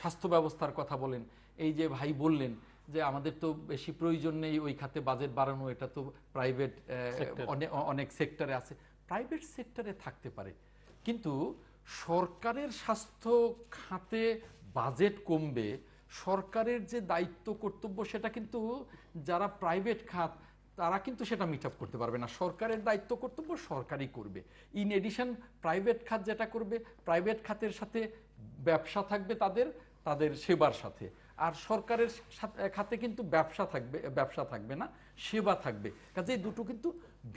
স্বাস্থ্য ব্যবস্থার কথা বলেন এই যে ভাই বললেন যে আমাদের তো বেশি প্রয়োজন নেই ওই খাতে বাজেট বাড়ানো এটা তো প্রাইভেট অনেক সেক্টরে আছে প্রাইভেট সেক্টরে থাকতে পারে কিন্তু সরকারের স্বাস্থ্য খাতে বাজেট কমবে সরকারের যে দায়িত্ব কর্তব্য সেটা কিন্তু যারা প্রাইভেট খাত তারা কিন্তু সেটা মিট আপ করতে পারবে না সরকারের দায়িত্ব কর্তব্য সরকারই করবে ইন এডিশন প্রাইভেট খাত যেটা করবে প্রাইভেট খাতের সাথে ব্যবসা থাকবে তাদের তাদের সেবার সাথে আর সরকারের খাতে কিন্তু ব্যবসা থাকবে ব্যবসা থাকবে না সেবা থাকবে কাজে এই দুটো কিন্তু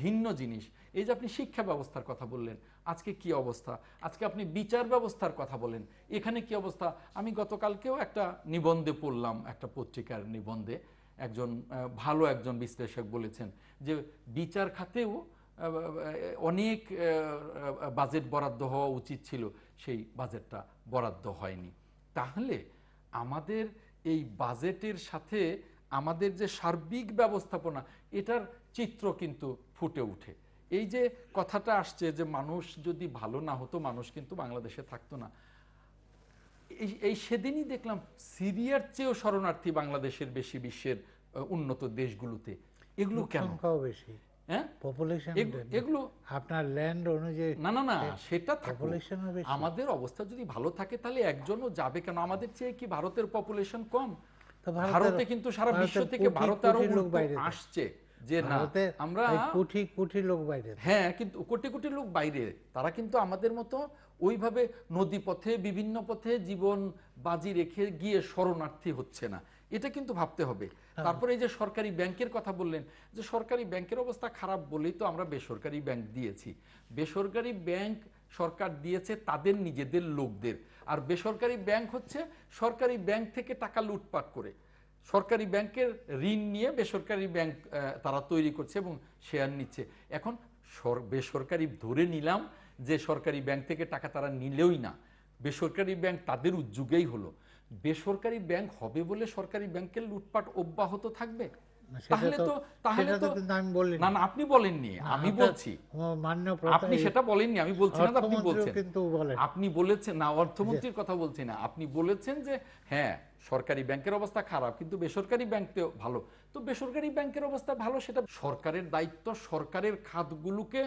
ভিন্ন জিনিস এই যে আপনি শিক্ষা ব্যবস্থার কথা বললেন আজকে কি অবস্থা আজকে আপনি বিচার ব্যবস্থার কথা বলেন এখানে কি অবস্থা আমি গতকালকেও একটা নিবন্ধে পড়লাম একটা পত্রিকার নিবন্ধে একজন ভালো একজন বিশ্লেষক বলেছেন যে বিচার খাতেও অনেক বাজেট বরাদ্দ হওয়া উচিত ছিল সেই বাজেটটা বরাদ্দ হয়নি তাহলে আমাদের এই বাজেটের সাথে আমাদের যে সার্বিক ব্যবস্থাপনা এটার চিত্র কিন্তু ফুটে উঠে এই যে কথাটা আসছে যে মানুষ যদি ভালো না হতো মানুষ কিন্তু বাংলাদেশে থাকতো না এই সেদিনই দেখলাম সিরিয়ার চেয়েও শরণার্থী বাংলাদেশের বেশি বিশ্বের উন্নত দেশগুলোতে এগুলো কেন বেশি হ্যাঁ? আমাদের অবস্থা যদি ভালো থাকে তাহলে একজনও যাবে কেন আমাদের চেয়ে কি ভারতের পপুলেশন কম ভারতে কিন্তু সারা বিশ্ব থেকে আরো আসছে যে না আমরা কোটি কোটি লোক বাইরে হ্যাঁ কিন্তু কোটি কোটি লোক বাইরে তারা কিন্তু আমাদের মতো ওইভাবে নদী পথে বিভিন্ন পথে জীবন বাজি রেখে গিয়ে শরণার্থী হচ্ছে না এটা কিন্তু ভাবতে হবে হ্যাঁ। তারপরে এই যে সরকারি ব্যাংকের কথা বললেন যে সরকারি ব্যাংকের অবস্থা খারাপ বলেই তো আমরা বেসরকারি ব্যাংক দিয়েছি বেসরকারি ব্যাংক সরকার দিয়েছে তাদের নিজেদের লোকদের আর বেসরকারি ব্যাংক হচ্ছে সরকারি ব্যাংক থেকে টাকা লুটপাট করে সরকারি ব্যাংকের ঋণ নিয়ে বেসরকারি ব্যাংক তারা তৈরি করছে এবং শেয়ার নিচ্ছে এখন বেসরকারি ধরে নিলাম যে সরকারি ব্যাংক থেকে টাকা তারা নিলেই না বেসরকারি ব্যাংক তাদের উদ্যোগেই হলো বেসরকারি ব্যাংক হবে বলে সরকারি ব্যাংকের লুটপাট অব্যাহত থাকবে তাহলে তো তাহলে তো আমি বলিনি না না আপনি বলেননি আমি বলছি আপনি সেটা বলেননি আমি বলছি না আপনি বলছেন আপনি বলেছেন না অর্থমন্ত্রীর কথা বলছি না আপনি বলেছেন যে হ্যাঁ সরকারি ব্যাংকের অবস্থা খারাপ কিন্তু বেসরকারি ব্যাংক ভালো তো বেসরকারি ব্যাংকের অবস্থা ভালো সেটা সরকারের দায়িত্ব সরকারের খাতগুলোকে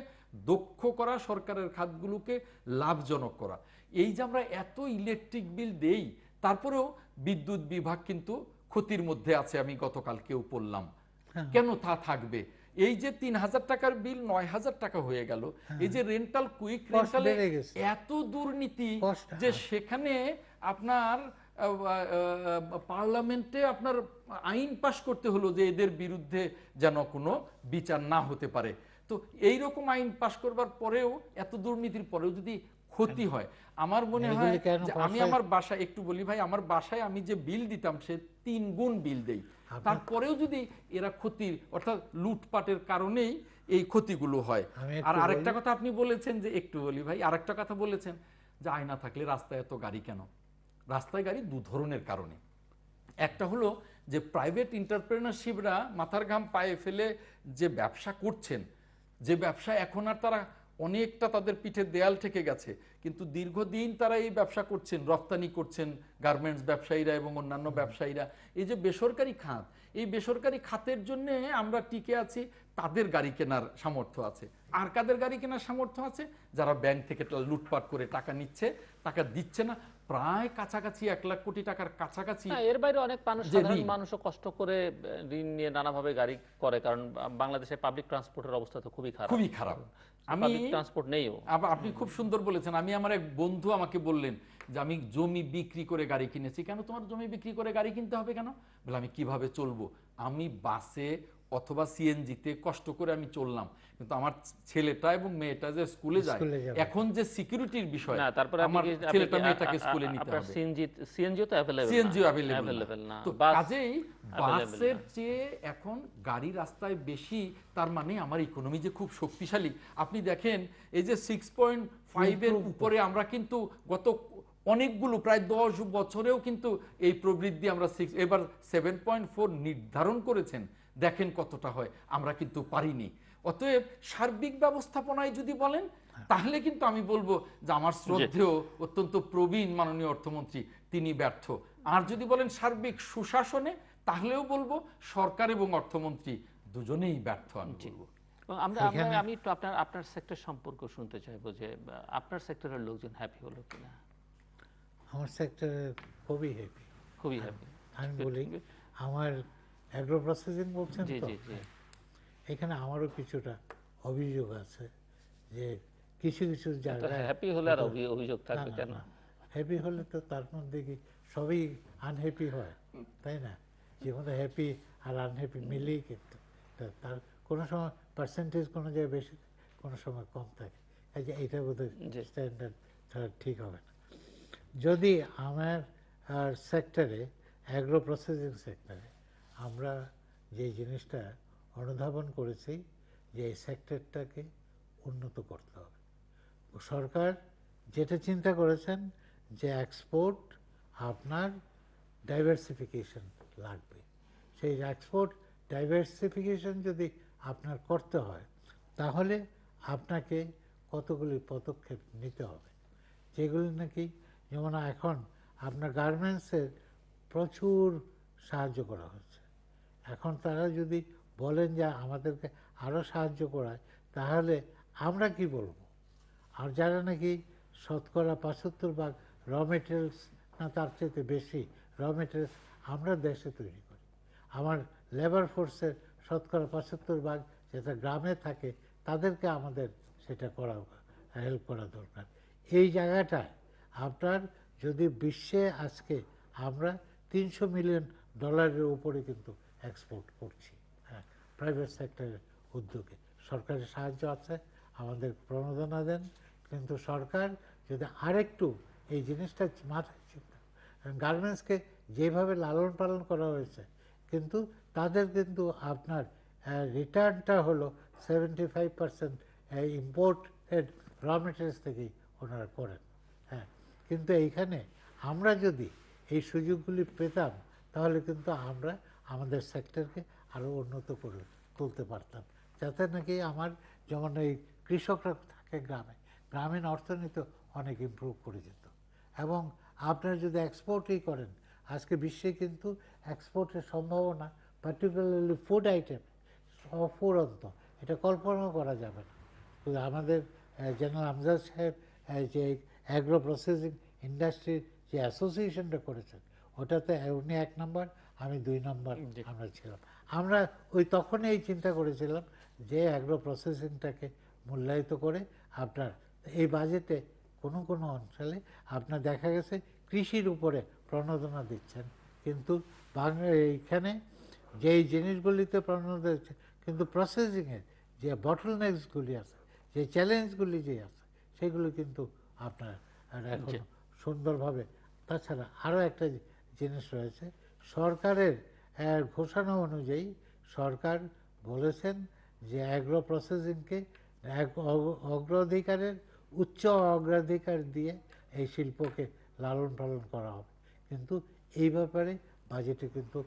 দক্ষ করা সরকারের খাতগুলোকে লাভজনক করা এই যে আমরা এত ইলেকট্রিক বিল দেই তারপরেও বিদ্যুৎ বিভাগ কিন্তু ক্ষতির মধ্যে আছে আমি গতকালকেও পড়লাম হ্যাঁ। কেন তা থাকবে এই যে তিন হাজার টাকার বিল নয় হাজার টাকা হয়ে গেল হ্যাঁ। এই যে রেন্টাল কুইক রেন্টাল এত দুর্নীতি যে হ্যাঁ। সেখানে আপনার পার্লামেন্টে আপনার আইন পাশ করতে হলো যে এদের বিরুদ্ধে যেন কোনো বিচার না হতে পারে তো এইরকম আইন পাশ করবার পরেও এত দুর্নীতির পরেও যদি ক্ষতি হয় আমার মনে মানে হয় আমি আমার বাসায় একটু বলি ভাই আমার বাসায় আমি যে বিল দিতাম সে তিন গুণ বিল দেই আচ্ছা। তারপরেও যদি এরা ক্ষতির অর্থাৎ লুটপাটের কারণেই এই ক্ষতিগুলো হয় আর আরেকটা কথা আপনি বলেছেন যে একটু বলি ভাই আরেকটা কথা বলেছেন যে আয়না থাকলে রাস্তায় এত গাড়ি কেন রাস্তায় গাড়ি দু ধরনের কারণে একটা হলো যে প্রাইভেট ইন্টারপ্রেনারশিপরা মাথার ঘাম পায়ে ফেলে যে ব্যবসা করছেন যে ব্যবসা এখন আর তারা অনেকটা তাদের পিঠের দেয়াল ঠেকে গেছে কিন্তু দীর্ঘদিন তারা এই ব্যবসা করছেন রপ্তানি করছেন গার্মেন্টস ব্যবসায়ীরা এবং অন্যান্য ব্যবসায়ীরা এই যে বেসরকারি খাত এই বেসরকারি খাতের জন্য আমরা টিকে আছি তাদের গাড়ি কেনার সামর্থ্য আছে আর কাদের গাড়ি কেনার সামর্থ্য আছে যারা ব্যাংক থেকে লুটপাট করে টাকা নিচ্ছে টাকা দিচ্ছে না প্রায় কাছাকাছি এক লাখ কোটি টাকার কাছাকাছি এর বাইরে অনেক মানুষও কষ্ট করে ঋণ নিয়ে নানাভাবে গাড়ি করে কারণ বাংলাদেশে পাবলিক ট্রান্সপোর্টের অবস্থা তো খুবই খারাপ খুবই খারাপ আমি ট্রান্সপোর্ট নেই আপনি খুব সুন্দর বলেছেন আমি আমার এক বন্ধু আমাকে বললেন যে আমি জমি বিক্রি করে গাড়ি কিনেছি কেন তোমার জমি বিক্রি করে গাড়ি কিনতে হবে কেন বলে আমি কিভাবে চলবো আমি বাসে অথবা সিএনজিতে কষ্ট করে আমি চললাম কিন্তু আমার ছেলেটা এবং মেয়েটা যে স্কুলে যায় এখন যে সিকিউরিটির বিষয় না তারপরে আমার ছেলেটা মেয়েটাকে স্কুলে নিতে হবে সিএনজি সিএনজি তো अवेलेबल সিএনজি अवेलेबल না তো কাজেই বাসের চেয়ে এখন গাড়ি রাস্তায় বেশি তার মানে আমার ইকোনমি যে খুব শক্তিশালী আপনি দেখেন এই যে 6.5 এর উপরে আমরা কিন্তু গত অনেকগুলো প্রায় দশ বছরেও কিন্তু এই প্রবৃদ্ধি আমরা সিক্স এবার সেভেন পয়েন্ট ফোর নির্ধারণ করেছেন দেখেন কতটা হয় আমরা কিন্তু পারিনি অতএব সার্বিক ব্যবস্থাপনায় যদি বলেন হ্যাঁ। তাহলে কিন্তু আমি বলবো যে আমার শ্রদ্ধেও অত্যন্ত প্রবীণ মাননীয় অর্থমন্ত্রী তিনি ব্যর্থ আর যদি বলেন সার্বিক সুশাসনে তাহলেও বলবো সরকার এবং অর্থমন্ত্রী দুজনেই ব্যর্থ আমি বলবো আমরা আমি একটু আপনার আপনার সেক্টর সম্পর্ক শুনতে চাইবো যে আপনার সেক্টরের লোকজন হ্যাপি হলো কিনা আমার সেক্টরে খুবই হ্যাপি খুবই হ্যাপি আমি বলি আমার অ্যাগ্রো প্রসেসিং বলছেন তো এখানে আমারও কিছুটা অভিযোগ আছে যে কিছু কিছু জায়গায় হ্যাপি হলে আর অভিযোগ থাকবে কেন হ্যাপি হলে তো তার মধ্যে কি সবই আনহ্যাপি হয় তাই না জীবনে হ্যাপি আর আনহ্যাপি মিলেই কিন্তু তার কোনো সময় পার্সেন্টেজ কোনো জায়গায় বেশি কোনো সময় কম থাকে এই যে এইটা বোধহয় স্ট্যান্ডার্ড ঠিক হবে না যদি আমার সেক্টরে অ্যাগ্রো প্রসেসিং সেক্টরে আমরা যে জিনিসটা অনুধাবন করেছি যে এই সেক্টরটাকে উন্নত করতে হবে সরকার যেটা চিন্তা করেছেন যে এক্সপোর্ট আপনার ডাইভার্সিফিকেশন লাগবে সেই এক্সপোর্ট ডাইভার্সিফিকেশন যদি আপনার করতে হয় তাহলে আপনাকে কতগুলি পদক্ষেপ নিতে হবে যেগুলি নাকি যেমন এখন আপনার গার্মেন্টসের প্রচুর সাহায্য করা হচ্ছে এখন তারা যদি বলেন যে আমাদেরকে আরও সাহায্য করায় তাহলে আমরা কি বলবো আর যারা নাকি শতকরা পঁচাত্তর ভাগ র মেটেরিয়ালস না তার চাইতে বেশি র মেটেরিয়ালস আমরা দেশে তৈরি করি আমার লেবার ফোর্সের শতকরা পঁচাত্তর ভাগ যেটা গ্রামে থাকে তাদেরকে আমাদের সেটা করা হেল্প করা দরকার এই জায়গাটায় আপনার যদি বিশ্বে আজকে আমরা তিনশো মিলিয়ন ডলারের উপরে কিন্তু এক্সপোর্ট করছি হ্যাঁ প্রাইভেট সেক্টরের উদ্যোগে সরকারের সাহায্য আছে আমাদের প্রণোদনা দেন কিন্তু সরকার যদি আরেকটু এই জিনিসটা মাথায় চিন্তা গার্মেন্টসকে যেভাবে লালন পালন করা হয়েছে কিন্তু তাদের কিন্তু আপনার রিটার্নটা হলো seventy five percent imported raw materials থেকেই ওনারা করেন কিন্তু এইখানে আমরা যদি এই সুযোগগুলি পেতাম তাহলে কিন্তু আমরা আমাদের সেক্টরকে আরও উন্নত করে তুলতে পারতাম যাতে নাকি আমার যেমন এই কৃষকরা থাকে গ্রামে গ্রামীণ অর্থনীতি অনেক ইম্প্রুভ করে যেত এবং আপনারা যদি এক্সপোর্টই করেন আজকে বিশ্বে কিন্তু এক্সপোর্টের সম্ভাবনা পার্টিকুলারলি ফুড আইটেম অফুরন্ত এটা কল্পনাও করা যাবে না আমাদের জেনারেল আমজাদ সাহেব যে অ্যাগ্রো প্রসেসিং ইন্ডাস্ট্রির যে অ্যাসোসিয়েশনটা করেছেন ওটাতে উনি এক নম্বর আমি দুই নম্বর আমরা ছিলাম আমরা ওই তখন এই চিন্তা করেছিলাম যে অ্যাগ্রো প্রসেসিংটাকে মূল্যায়িত করে আপনার এই বাজেটে কোনো কোনো অঞ্চলে আপনার দেখা গেছে কৃষির উপরে প্রণোদনা দিচ্ছেন কিন্তু বাংলা এইখানে যেই জিনিসগুলিতে প্রণোদনা দিচ্ছে কিন্তু প্রসেসিংয়ের যে বটলনেক্সগুলি আছে যে চ্যালেঞ্জগুলি যে আছে সেগুলো কিন্তু আপনার আর এখন সুন্দরভাবে তাছাড়া আরও একটা জিনিস রয়েছে সরকারের ঘোষণা অনুযায়ী সরকার বলেছেন যে অ্যাগ্রো প্রসেসিংকে অগ্রাধিকারের উচ্চ অগ্রাধিকার দিয়ে এই শিল্পকে লালন পালন করা হবে কিন্তু এই ব্যাপারে বাজেটে কিন্তু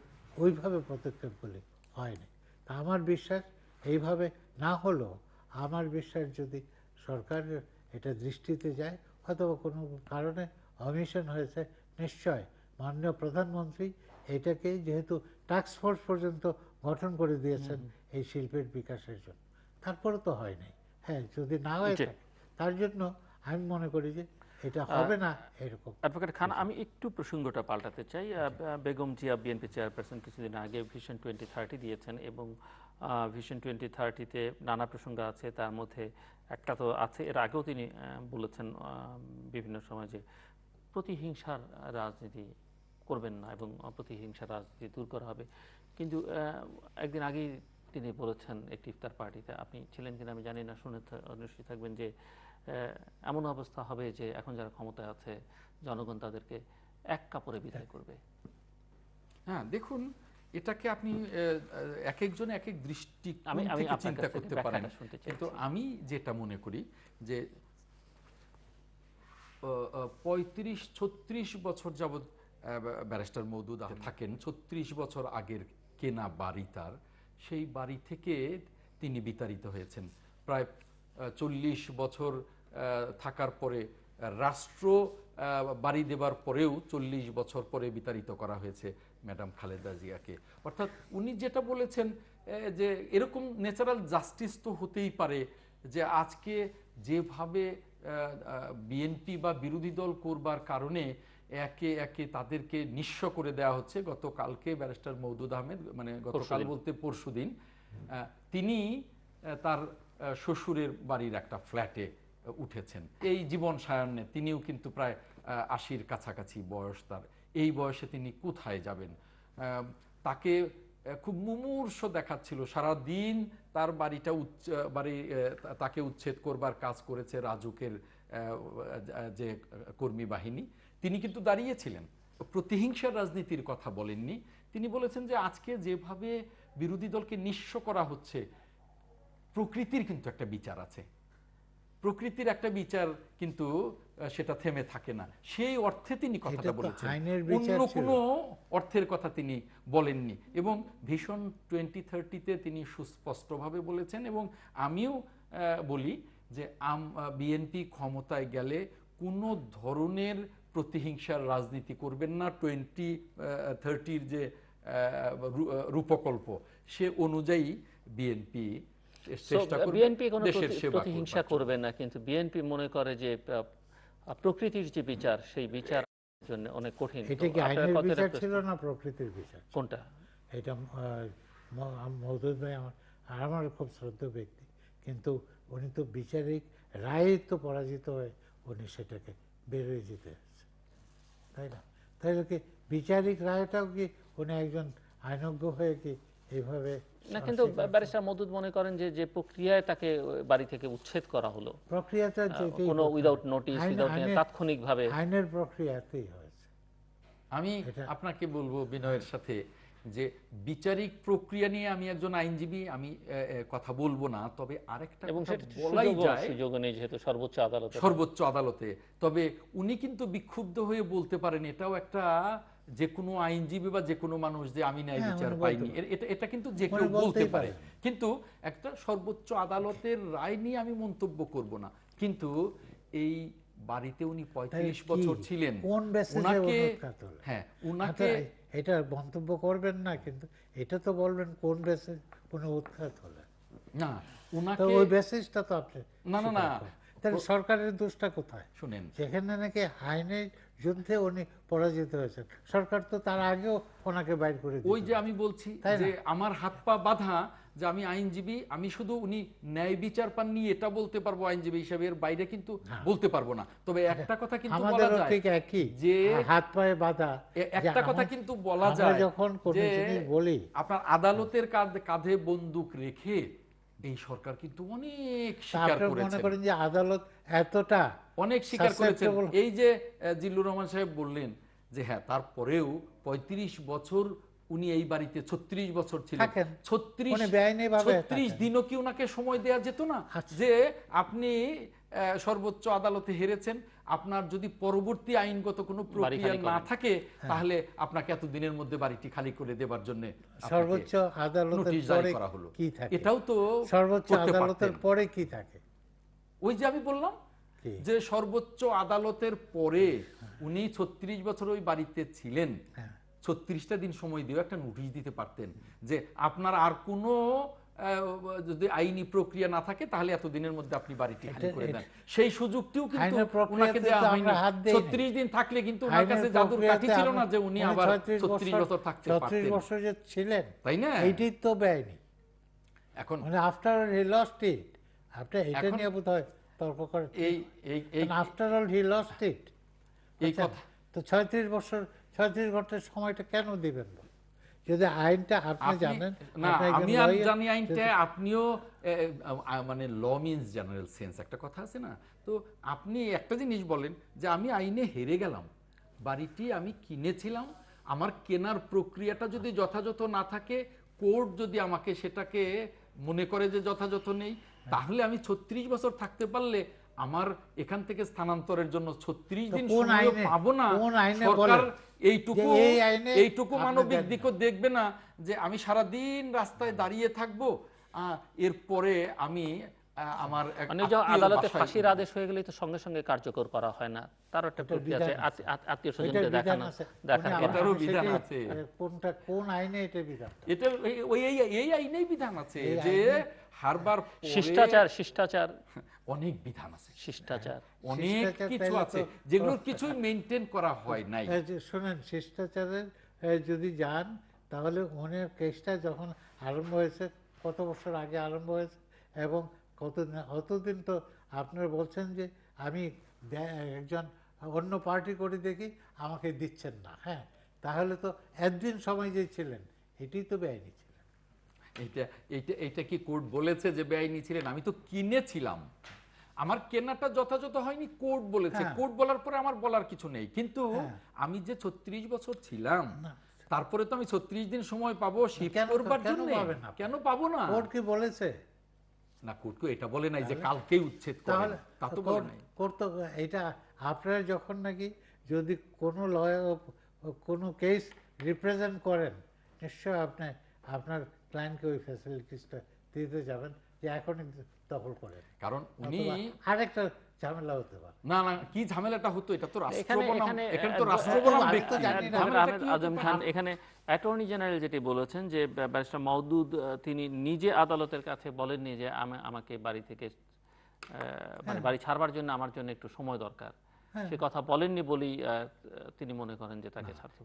ওইভাবে পদক্ষেপগুলি হয়নি তা আমার বিশ্বাস এইভাবে না হলেও আমার বিশ্বাস যদি সরকারের এটা দৃষ্টিতে যায় হয়তো কোনো কারণে অমিশন হয়েছে নিশ্চয় মাননীয় প্রধানমন্ত্রী এটাকে যেহেতু টাস্ক ফোর্স পর্যন্ত গঠন করে দিয়েছেন এই শিল্পের বিকাশের জন্য তারপরে তো হয় নাই হ্যাঁ যদি না হয় তার জন্য আমি মনে করি যে এটা হবে না এরকম অ্যাডভোকেট খান আমি একটু প্রসঙ্গটা পাল্টাতে চাই বেগম জিয়া বিএনপি চেয়ারপারসন কিছুদিন আগে ভিশন টোয়েন্টি থার্টি দিয়েছেন এবং ভিশন টোয়েন্টি থার্টিতে নানা প্রসঙ্গ আছে তার মধ্যে একটা তো আছে এর আগেও তিনি বলেছেন বিভিন্ন সময় যে প্রতিহিংসার রাজনীতি করবেন না এবং প্রতিহিংসার রাজনীতি দূর করা হবে কিন্তু একদিন আগেই তিনি বলেছেন একটি ইফতার পার্টিতে আপনি ছিলেন কিনা আমি জানি না শুনে নিশ্চিত থাকবেন যে এমন অবস্থা হবে যে এখন যারা ক্ষমতায় আছে জনগণ তাদেরকে এক কাপড়ে বিদায় হ্যাঁ। করবে হ্যাঁ দেখুন এটাকে আপনি এক একজন এক এক দৃষ্টি আমি চিন্তা করতে পারেন কিন্তু আমি যেটা মনে করি যে পঁয়ত্রিশ ছত্রিশ বছর যাবৎ ব্যারিস্টার মৌদুদ থাকেন ছত্রিশ বছর আগের কেনা বাড়ি তার সেই বাড়ি থেকে তিনি বিতাড়িত হয়েছেন প্রায় চল্লিশ বছর থাকার পরে রাষ্ট্র বাড়ি দেবার পরেও চল্লিশ বছর পরে বিতাড়িত করা হয়েছে ম্যাডাম খালেদা জিয়াকে অর্থাৎ উনি যেটা বলেছেন যে এরকম ন্যাচারাল জাস্টিস তো হতেই পারে যে আজকে যেভাবে বিএনপি বা বিরোধী দল করবার কারণে একে একে তাদেরকে নিঃস্ব করে দেয়া হচ্ছে গতকালকে ব্যারিস্টার মৌদুদ আহমেদ মানে গতকাল বলতে পরশু দিন তিনি তার শ্বশুরের বাড়ির একটা ফ্ল্যাটে উঠেছেন এই জীবন সায়নে তিনিও কিন্তু প্রায় আশির কাছাকাছি বয়স তার এই বয়সে তিনি কোথায় যাবেন তাকে খুব মুমূর্ষ দেখাচ্ছিল সারা দিন তার বাড়িটা উচ্চ বাড়ি তাকে উচ্ছেদ করবার কাজ করেছে রাজুকের যে কর্মী বাহিনী তিনি কিন্তু দাঁড়িয়েছিলেন প্রতিহিংসার রাজনীতির কথা বলেননি তিনি বলেছেন যে আজকে যেভাবে বিরোধী দলকে নিঃস্ব করা হচ্ছে প্রকৃতির কিন্তু একটা বিচার আছে প্রকৃতির একটা বিচার কিন্তু সেটা থেমে থাকে না সেই অর্থে তিনি কথাটা বলেছেন অন্য কোনো অর্থের কথা তিনি বলেননি এবং ভীষণ টোয়েন্টি থার্টিতে তিনি সুস্পষ্টভাবে বলেছেন এবং আমিও বলি যে আম বিএনপি ক্ষমতায় গেলে কোনো ধরনের প্রতিহিংসার রাজনীতি করবেন না টোয়েন্টি থার্টির যে রূপকল্প সে অনুযায়ী বিএনপি Uh, প্রতিহিংসা করবে না কিন্তু বিএনপি মনে করে যে প্রকৃতির যে বিচার সেই বিচার জন্য অনেক কঠিন ছিল না প্রকৃতির বিচার কোনটা এটা ভাই আমার আমার খুব শ্রদ্ধা ব্যক্তি কিন্তু উনি তো বিচারিক রায়ে তো পরাজিত হয়ে উনি সেটাকে বেরিয়ে যেতে তাই না তাই বিচারিক রায়টাও কি উনি একজন আইনজ্ঞ হয়ে কি এইভাবে না আচ্ছা, কিন্তু আচ্ছা। ব্যারিস্টার মদুদ মনে করেন যে যে প্রক্রিয়ায় তাকে বাড়ি থেকে উচ্ছেদ করা হলো প্রক্রিয়াটা যেতেই কোনো উইদাউট নোটিশ উইদাউট তাৎক্ষণিক ভাবে আইনের প্রক্রিয়াতেই হয়েছে আমি আপনাকে বলবো বিনয়ের সাথে যে বিচারিক প্রক্রিয়া নিয়ে আমি একজন আইনজীবী আমি কথা বলবো না তবে আরেকটা এবং বলাই যায় সুযোগ নেই যেহেতু সর্বোচ্চ আদালতে সর্বোচ্চ আদালতে তবে উনি কিন্তু বিক্ষুব্ধ হয়ে বলতে পারেন এটাও একটা যে কোনো আইনজীবী বা যে কোনো মানুষ যে আমি ন্যায় হ্যাঁ, বিচার পাইনি এটা কিন্তু যে কেউ বলতে পারে কিন্তু একটা সর্বোচ্চ আদালতের রায় নিয়ে আমি মন্তব্য করব না কিন্তু এই বাড়িতে উনি পঁয়ত্রিশ বছর ছিলেন ওনাকে হ্যাঁ আচ্ছা, উনাকে এটা মন্তব্য করবেন না কিন্তু এটা তো বলবেন কোন বেসে উনি উৎখাত হলে না উনাকে ওই বেসিসটা তো আপনি না না না তাহলে সরকারের দোষটা কোথায় শুনেন যেখানে নাকি আইনের যুদ্ধে উনি পরাজিত হয়েছেন সরকার তো তার আগেও ওনাকে বাইর করে ওই যে আমি বলছি যে আমার হাত পা বাধা যে আমি আইনজীবী আমি শুধু উনি ন্যায় বিচার পাননি এটা বলতে পারবো আইনজীবী হিসাবে এর বাইরে কিন্তু বলতে পারবো না তবে আচ্ছা, একটা কথা কিন্তু আমাদের ঠিক একই যে হাত পায়ে বাধা একটা কথা কিন্তু বলা যায় যখন কোনো জিনিস বলি আপনার আদালতের কাঁধে বন্দুক রেখে এই সরকার কিন্তু অনেক স্বীকার করেছে মনে করেন যে আদালত এতটা অনেক স্বীকার করেছেন এই যে জিল্লুর রহমান সাহেব বললেন যে হ্যাঁ তারপরেও ৩৫ বছর উনি এই বাড়িতে ছত্রিশ বছর ছিলেন ৩৬ ছত্রিশ দিনও কি ওনাকে সময় দেয়া যেত না আচ্ছা। যে আপনি সর্বোচ্চ আদালতে হেরেছেন আপনার যদি পরবর্তী আইনগত কোনো প্রক্রিয়া না থাকে হ্যাঁ। তাহলে আপনাকে এত দিনের মধ্যে বাড়িটি খালি করে দেবার জন্য সর্বোচ্চ আদালতের পরে কি থাকে এটাও তো সর্বোচ্চ আদালতের পরে কি থাকে ওই যে আমি বললাম যে সর্বোচ্চ আদালতের পরে উনি ছত্রিশ বছর ওই বাড়িতে ছিলেন হ্যাঁ। ছত্রিশটা দিন সময় দিয়ে একটা নোটিশ দিতে পারতেন যে আপনার আর কোনো যদি আইনি প্রক্রিয়া না থাকে তাহলে এতদিনের মধ্যে আপনি বাড়িটি খালি করে দেন সেই সুযোগটিও কিন্তু দেওয়া হয়নি ছত্রিশ দিন থাকলে কিন্তু কাছে জাদুর কাঠি ছিল না যে উনি আবার ছত্রিশ বছর থাকতে পারতেন বছর যে ছিলেন তাই না তো এখন মানে after he lost it after এটা নিয়ে বোধ হয় তর্ক করে এই এই after all he lost it এই আচ্ছা, কথা তো বছর ঘন্টার সময়টা কেন দিবেন যদি আইনটা আপনি জানেন না আমি জানি আইনটা আপনিও মানে ল মিনস জেনারেল সেন্স একটা কথা আছে না তো আপনি একটা জিনিস বলেন যে আমি আইনে হেরে গেলাম বাড়িটি আমি কিনেছিলাম আমার কেনার প্রক্রিয়াটা যদি যথাযথ না থাকে কোর্ট যদি আমাকে সেটাকে মনে করে যে যথাযথ নেই হ্যাঁ। তাহলে আমি ছত্রিশ বছর থাকতে পারলে আমার এখান থেকে স্থানান্তরের জন্য ছত্রিশ দিন পাবো না সরকার এইটুকু এইটুকু মানবিক দিকও দেখবে না যে আমি সারা দিন রাস্তায় দাঁড়িয়ে থাকবো এরপরে আমি আমার মানে আদালতে ফাঁসির আদেশ হয়ে গেলে তো সঙ্গে সঙ্গে কার্যকর করা হয় না তার একটা আছে আত্মীয় স্বজনকে দেখানো বিধান আছে কোনটা কোন আইনে এটা বিধান এটা ওই এই আইনেই বিধান আছে যে হারবার শিষ্টাচার শিষ্টাচার অনেক বিধান আছে শিষ্টাচার হ্যাঁ, অনেক কিছু আছে যেগুলো কিছুই মেনটেন করা হয় নাই শোনেন শিষ্টাচারের যদি যান তাহলে ওনের কেসটা যখন আরম্ভ হয়েছে কত বছর আগে আরম্ভ হয়েছে এবং কত অতদিন তো আপনারা বলছেন যে আমি একজন অন্য পার্টি করে দেখি আমাকে দিচ্ছেন না হ্যাঁ তাহলে তো একদিন সময় যে ছিলেন এটি তো বেআইনি এটা এটা এটা কি কোর্ট বলেছে যে বেআইনি ছিলেন আমি তো কিনেছিলাম আমার কেনাটা যথাযথ হয়নি কোর্ট বলেছে হ্যাঁ। কোর্ট বলার পরে আমার বলার কিছু নেই কিন্তু হ্যাঁ। আমি যে ছত্রিশ বছর ছিলাম তারপরে তো আমি ছত্রিশ দিন সময় পাবো করবার জন্য কেন পাবো না কোর্ট কি বলেছে না কোর্ট এটা বলে নাই যে কালকেই উচ্ছেদ করেন তা তো বলে নাই কোর্ট তো এটা আপনার যখন নাকি যদি কোনো লয় কোনো কেস রিপ্রেজেন্ট করেন নিশ্চয় আপনি আপনার ক্লায়েন্টকে ওই ফ্যাসিলিটিসটা দিতে যাবেন যে এখনই দখল করে কারণ উনি আরেকটা ঝামেলা হতে পারে না না কি ঝামেলাটা হতো এটা তো রাষ্ট্র এখানে তো রাষ্ট্র আচ্ছা, ব্যক্তি আচ্ছা, আচ্ছা, আজম খান এখানে অ্যাটর্নি জেনারেল যেটি বলেছেন যে ব্যারিস্টার মওদুদ তিনি নিজে আদালতের কাছে বলেননি যে আমাকে বাড়ি থেকে মানে হ্যাঁ। বাড়ি ছাড়বার জন্য আমার জন্য একটু সময় দরকার হ্যাঁ। সে কথা বলেননি বলেই তিনি মনে করেন যে তাকে ছাড়তে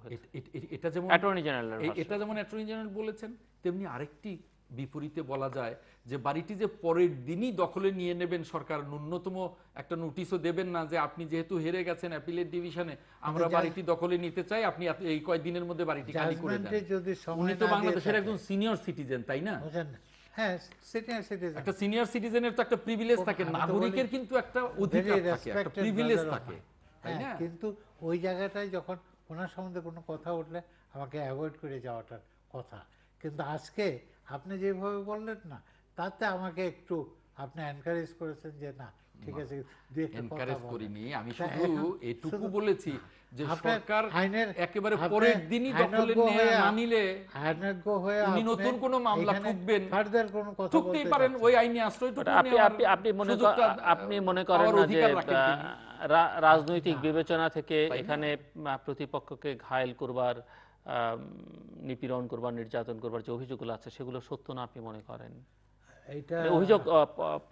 এটা যেমন অ্যাটর্নি জেনারেল এটা যেমন অ্যাটর্নি জেনারেল বলেছেন তেমনি আরেকটি বিপরীতে বলা যায় যে বাড়িটি যে পরের দিনই দখলে নিয়ে নেবেন সরকার ন্যূনতম একটা নোটিশও দেবেন না যে আপনি যেহেতু হেরে গেছেন অ্যাপিলের ডিভিশনে আমরা আচ্ছা, বাড়িটি দখলে নিতে চাই আপনি এই কয়েকদিনের মধ্যে বাড়িটি খালি করে দেন উনি তো বাংলাদেশের একজন সিনিয়র সিটিজেন তাই না হ্যাঁ সিনিয়র সিটিজেন একটা সিনিয়র সিটিজেনের তো একটা প্রিভিলেজ থাকে নাগরিকের কিন্তু একটা অধিকার থাকে একটা প্রিভিলেজ থাকে তাই হ্যাঁ, কিন্তু ওই জায়গাটায় যখন ওনার সম্বন্ধে কোনো কথা উঠলে আমাকে অ্যাভয়েড করে যাওয়াটার কথা কিন্তু আজকে আপনি যেভাবে বললেন না তাতে আমাকে একটু আপনি এনকারেজ করেছেন যে না ঠিক আছে এনকারেজ করিনি আমি শুধু এটুকু বলেছি যে সরকার একেবারে পরের দিনই দখলে নিয়ে না নিলে হয়ে উনি নতুন মামলা ঠুকবেন ফার্দার কথা ঠুকতেই পারেন ওই আশ্রয় আপনি আপনি আপনি মনে আপনি মনে করেন না যে রাজনৈতিক বিবেচনা থেকে এখানে প্রতিপক্ষকে ঘায়েল করবার নিপীড়ন করবার নির্যাতন করবার যে অভিযোগগুলো আছে সেগুলো সত্য না আপনি মনে করেন মানে অভিযোগ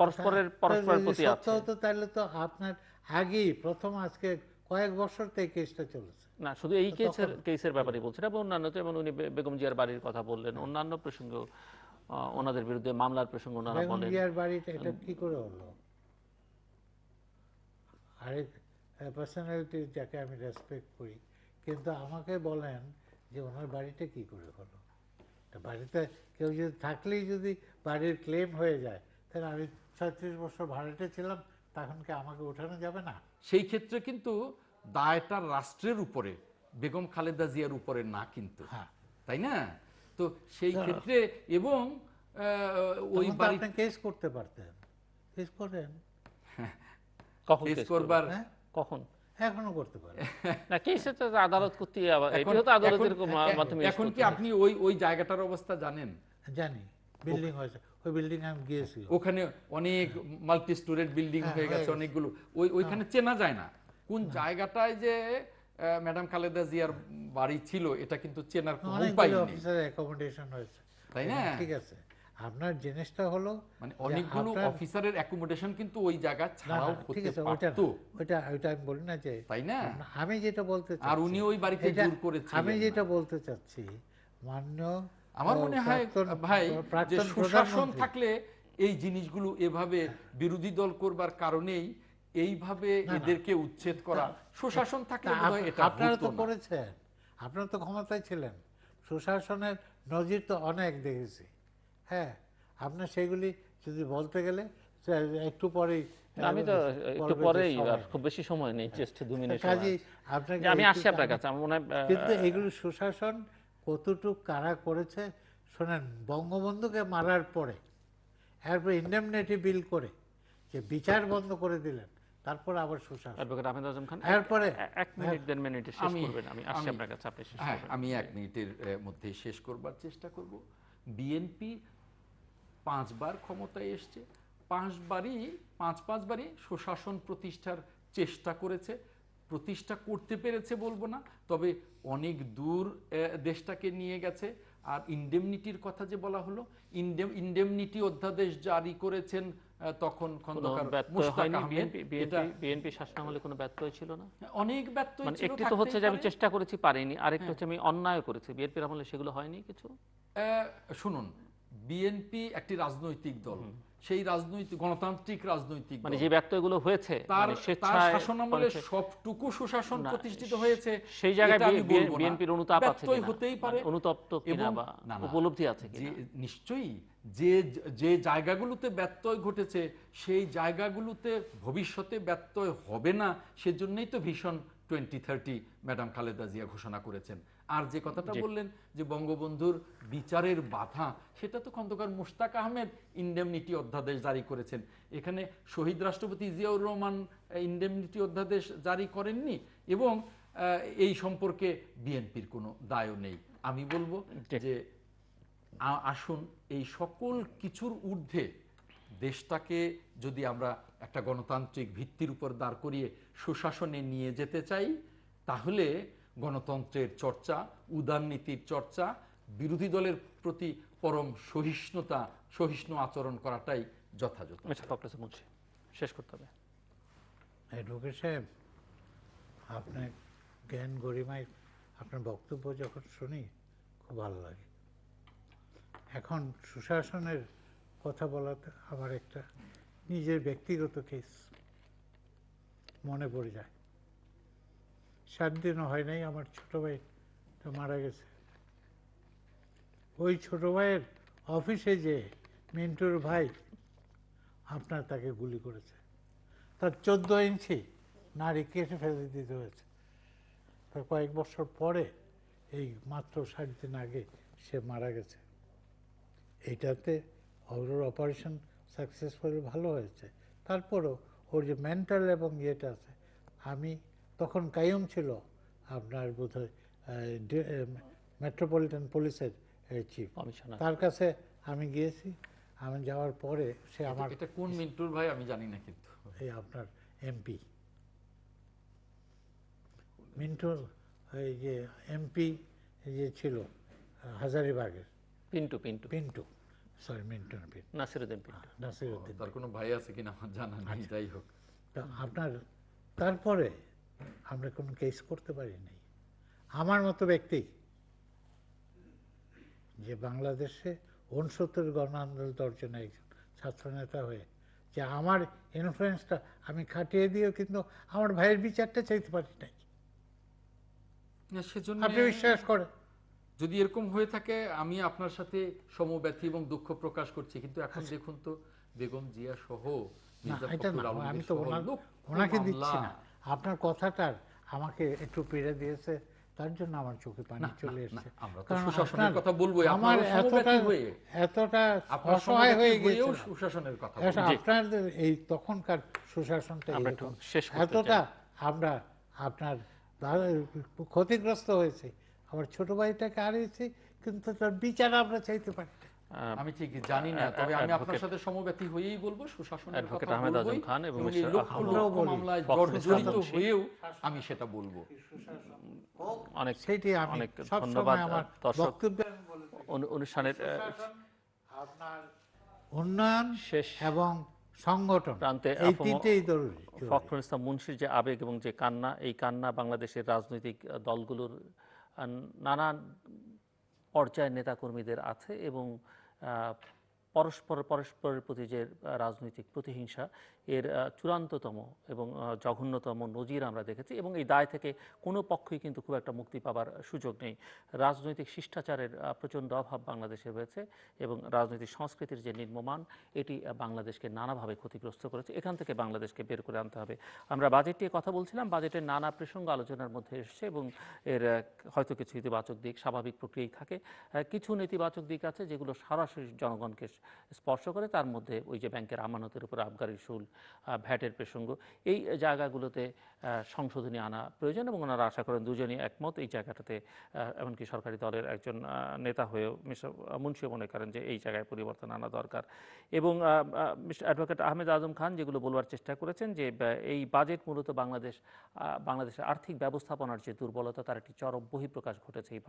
পরস্পরের পরস্পরের প্রতি আছে তো তাহলে তো আপনার আগেই প্রথম আজকে কয়েক বছর থেকে কেসটা চলেছে না শুধু এই কেসের কেসের ব্যাপারে বলছি না অন্যান্য যেমন উনি বেগম জিয়ার বাড়ির কথা বললেন হ্যাঁ। অন্যান্য প্রসঙ্গ ওনাদের বিরুদ্ধে মামলার প্রসঙ্গ ওনারা বলেন বেগম জিয়ার বাড়িটা এটা কি করে হলো আরেক পার্সোনালিটি যাকে আমি রেসপেক্ট করি কিন্তু আমাকে বলেন যে ওনার বাড়িটা কি করে হলো বাড়িতে কেউ যদি থাকলেই যদি বাড়ির ক্লেম হয়ে যায় তাহলে আমি ছত্রিশ বছর ভাড়াটে ছিলাম তখন কি আমাকে ওঠানো যাবে না সেই ক্ষেত্রে কিন্তু দায়টা রাষ্ট্রের উপরে বেগম খালেদা জিয়ার উপরে না কিন্তু হ্যাঁ। তাই না তো সেই ক্ষেত্রে এবং ওই বাড়িতে কেস করতে পারতেন কেস করেন হ্যাঁ। কখন কেস করবার হ্যাঁ? কখন এখনো করতে পারে না কেসে তো আদালত করতে এটিও তো আদালতের মাধ্যমে এখন কি আপনি ওই ওই জায়গাটার অবস্থা জানেন জানি বিল্ডিং হয়েছে ওই বিল্ডিং আমি গিয়েছি ওখানে অনেক মাল্টি স্টোরেজ বিল্ডিং হয়ে গেছে অনেকগুলো ওই ওইখানে হ্যাঁ। চেনা যায় না কোন হ্যাঁ। জায়গাটায় যে ম্যাডাম খালেদা জিয়ার বাড়ি ছিল এটা কিন্তু চেনার কোনো উপায় নেই অফিসার অ্যাকোমোডেশন হয়েছে তাই হ্যাঁ, না ঠিক আছে আপনার জিনিসটা হলো মানে অনেকগুলো অফিসারের অ্যাকোমোডেশন কিন্তু ওই জায়গা ছাড়াও করতে পারতো ওটা ওটা আমি বলি না যে তাই না আমি যেটা বলতে চাচ্ছি আর উনি ওই বাড়িতে জোর করেছেন আমি যেটা বলতে চাচ্ছি মান্য আমার মনে হয় ভাই যে সুশাসন থাকলে এই জিনিসগুলো এভাবে বিরোধী দল করবার কারণেই এইভাবে এদেরকে উচ্ছেদ করা সুশাসন থাকলে এটা আপনারা তো করেছেন আপনারা তো ক্ষমতায় ছিলেন সুশাসনের নজির তো অনেক দেখেছি হ্যাঁ আপনার সেগুলি যদি বলতে গেলে একটু পরেই আমি তো একটু পরেই আর খুব বেশি সময় নেই জাস্ট হ্যাঁ, দু মিনিট কাজী আপনাকে আমি আসছি আপনার কাছে আমার মনে হয় কিন্তু এগুলো সুশাসন কতটুকু কারা করেছে শোনেন বঙ্গবন্ধুকে মারার পরে এরপর ইন্ডেমনিটি বিল করে যে বিচার বন্ধ করে দিলেন তারপর আবার সুশাসন অ্যাডভোকেট আহমেদ আজম খান এরপরে এক হ্যাঁ। মিনিট দেড় মিনিটে শেষ করবেন আমি আসছি আপনার কাছে আপনি শেষ হ্যাঁ, করবেন আমি এক মিনিটের মধ্যে শেষ করবার চেষ্টা করব বিএনপি পাঁচবার ক্ষমতায় এসছে পাঁচবারই পাঁচ পাঁচবারই সুশাসন প্রতিষ্ঠার চেষ্টা করেছে প্রতিষ্ঠা করতে পেরেছে বলবো না তবে অনেক দূর দেশটাকে নিয়ে গেছে আর ইন্ডেমনিটির কথা যে বলা হলো ইন্ডেম ইন্ডেমনিটি অধ্যাদেশ জারি করেছেন তখন খন্দকার মুশতাক আহমেদ বিএনপি শাসনামলে কোনো ব্যর্থ ছিল না হ্যাঁ, অনেক ব্যর্থ মানে হচ্ছে যে আমি চেষ্টা করেছি পারিনি আরেকটা হ্যাঁ। হচ্ছে আমি করেছি বিএনপির আমলে সেগুলো হয়নি কিছু শুনুন বিএনপি একটি রাজনৈতিক দল সেই রাজনৈতিক গণতান্ত্রিক রাজনৈতিক মানে যে ব্যক্তিগুলো হয়েছে তার মানে শাসন আমলে সবটুকু সুশাসন প্রতিষ্ঠিত হয়েছে সেই জায়গায় বিএনপির অনুতাপ আছে কিনা হতেই পারে মানে অনুতপ্ত কিনা বা উপলব্ধি আছে কিনা নিশ্চয়ই যে যে জায়গাগুলোতে ব্যত্যয় ঘটেছে সেই জায়গাগুলোতে ভবিষ্যতে ব্যত্যয় হবে না সেজন্যই তো ভীষণ twenty thirty madam Khaleda Zia ঘোষণা করেছেন আর যে কথাটা বললেন যে বঙ্গবন্ধুর বিচারের বাধা সেটা তো খন্দকার মুশতাক আহমেদ ইন্ডেমনিটি অধ্যাদেশ জারি করেছেন এখানে শহীদ রাষ্ট্রপতি জিয়াউর রহমান ইন্ডেমনিটি অধ্যাদেশ জারি করেননি এবং এই সম্পর্কে বিএনপির কোনো দায়ও নেই আমি বলবো যে আসুন এই সকল কিছুর ঊর্ধ্বে দেশটাকে যদি আমরা একটা গণতান্ত্রিক ভিত্তির উপর দাঁড় করিয়ে সুশাসনে নিয়ে যেতে চাই তাহলে গণতন্ত্রের চর্চা উদারনীতির চর্চা বিরোধী দলের প্রতি পরম সহিষ্ণুতা সহিষ্ণু আচরণ করাটাই যথাযথ আচ্ছা, শেষ করতে হবে অ্যাডভোকেট সাহেব আপনার জ্ঞান গরিমায় আপনার বক্তব্য যখন শুনি খুব ভালো লাগে এখন সুশাসনের কথা বলাতে আমার একটা নিজের ব্যক্তিগত কেস মনে পড়ে যায় সাত দিনও হয় নাই আমার ছোট ভাই তো মারা গেছে ওই ছোট ভাইয়ের অফিসে যে মিন্টুর ভাই আপনার তাকে গুলি করেছে তার চোদ্দ ইঞ্চি নারী কেটে ফেলে দিতে হয়েছে তার কয়েক বছর পরে এই মাত্র ষাট দিন আগে সে মারা গেছে এইটাতে ওর অপারেশন সাকসেসফুল ভালো হয়েছে তারপরও ওর যে মেন্টাল এবং ইয়েটা আছে আমি তখন কায়ম ছিল আপনার বোধহয় মেট্রোপলিটন পুলিশের চিফ তার কাছে আমি গিয়েছি আমি যাওয়ার পরে সে আমার এটা কোন মিন্টুর ভাই আমি জানি না কিন্তু এই আপনার এমপি মিন্টুর এই যে এমপি যে ছিল হাজারিবাগের পিন্টু পিন্টু পিন্টু সরি মিন্টু না পিন্টু নাসিরুদ্দিন পিন্টু নাসিরুদ্দিন তার কোনো ভাই আছে কিনা আমার জানা নেই আচ্ছা। যাই হোক আপনার তারপরে আমরা কোনো কেস করতে পারি নাই আমার মতো ব্যক্তি যে বাংলাদেশে উনসত্তর গণ আন্দোলন দর্জনে একজন ছাত্রনেতা হয়ে যে আমার ইনফ্লুয়েন্সটা আমি খাটিয়ে দিয়েও কিন্তু আমার ভাইয়ের বিচারটা চাইতে পারি নাই সেজন্য আপনি বিশ্বাস করেন যদি এরকম হয়ে থাকে আমি আপনার সাথে সমব্যথি এবং দুঃখ প্রকাশ করছি কিন্তু এখন আচ্ছা। দেখুন তো বেগম জিয়া সহ আমি তো ওনাকে দিচ্ছি না আপনার কথাটার আমাকে একটু পেরে দিয়েছে তার জন্য আমার চোখে পানি চলে এসেছে আমরা সুশাসনের কথা বলবো আমার এতটা এতটা অসহায় হয়ে গিয়েও সুশাসনের কথা আপনার এই তখনকার সুশাসনটা শেষ এতটা আমরা আপনার ক্ষতিগ্রস্ত হয়েছে আমার ছোট ভাইটাকে হারিয়েছি কিন্তু তার বিচার আমরা চাইতে পারি আমি ঠিক জানি না তবে আমি আপনার সাথে সমব্যথী হয়েই বলবো সুশাসনের কথা আহমেদ আজম খান এবং জড়িত হয়েও আমি সেটা বলবো অনেক সেটি অনেক ধন্যবাদ দর্শক অনুষ্ঠানের আপনার উন্নয়ন শেষ এবং সংগঠন ইসলাম মুন্সির যে আবেগ এবং যে কান্না এই কান্না বাংলাদেশের রাজনৈতিক দলগুলোর নানান পর্যায়ের নেতাকর্মীদের আছে এবং পরস্পর পরস্পরের প্রতি যে রাজনৈতিক প্রতিহিংসা এর চূড়ান্ততম এবং জঘন্যতম নজির আমরা দেখেছি এবং এই দায় থেকে কোনো পক্ষই কিন্তু খুব একটা মুক্তি পাবার সুযোগ নেই রাজনৈতিক শিষ্টাচারের প্রচণ্ড অভাব বাংলাদেশে রয়েছে এবং রাজনৈতিক সংস্কৃতির যে নির্মমান এটি বাংলাদেশকে নানাভাবে ক্ষতিগ্রস্ত করেছে এখান থেকে বাংলাদেশকে বের করে আনতে হবে আমরা বাজেট নিয়ে কথা বলছিলাম বাজেটের নানা প্রসঙ্গ আলোচনার মধ্যে এসছে এবং এর হয়তো কিছু ইতিবাচক দিক স্বাভাবিক প্রক্রিয়াই থাকে কিছু নেতিবাচক দিক আছে যেগুলো সরাসরি জনগণকে স্পর্শ করে তার মধ্যে ওই যে ব্যাংকের আমানতের উপর আবগারি শুল ভ্যাটের প্রসঙ্গ এই জায়গাগুলোতে সংশোধনী আনা প্রয়োজন এবং ওনারা আশা করেন দুজনই একমত এই জায়গাটাতে এমনকি সরকারি দলের একজন নেতা হয়েও মুন্সিও মনে করেন যে এই জায়গায় পরিবর্তন আনা দরকার এবং অ্যাডভোকেট আহমেদ আজম খান যেগুলো বলবার চেষ্টা করেছেন যে এই বাজেট মূলত বাংলাদেশ বাংলাদেশের আর্থিক ব্যবস্থাপনার যে দুর্বলতা তার একটি চরম বহিঃপ্রকাশ ঘটেছে এই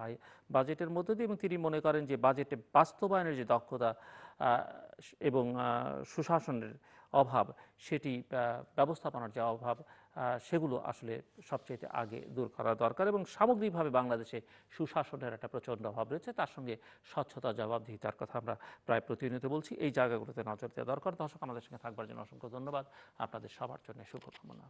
বাজেটের মধ্য দিয়ে এবং তিনি মনে করেন যে বাজেটে বাস্তবায়নের যে দক্ষতা এবং সুশাসনের অভাব সেটি ব্যবস্থাপনার যে অভাব সেগুলো আসলে সবচেয়ে আগে দূর করা দরকার এবং সামগ্রিকভাবে বাংলাদেশে সুশাসনের একটা প্রচণ্ড অভাব রয়েছে তার সঙ্গে স্বচ্ছতা জবাবদিহিতার কথা আমরা প্রায় প্রতিনিয়ত বলছি এই জায়গাগুলোতে নজর দেওয়া দরকার দর্শক আমাদের সঙ্গে থাকবার জন্য অসংখ্য ধন্যবাদ আপনাদের সবার জন্য শুভকামনা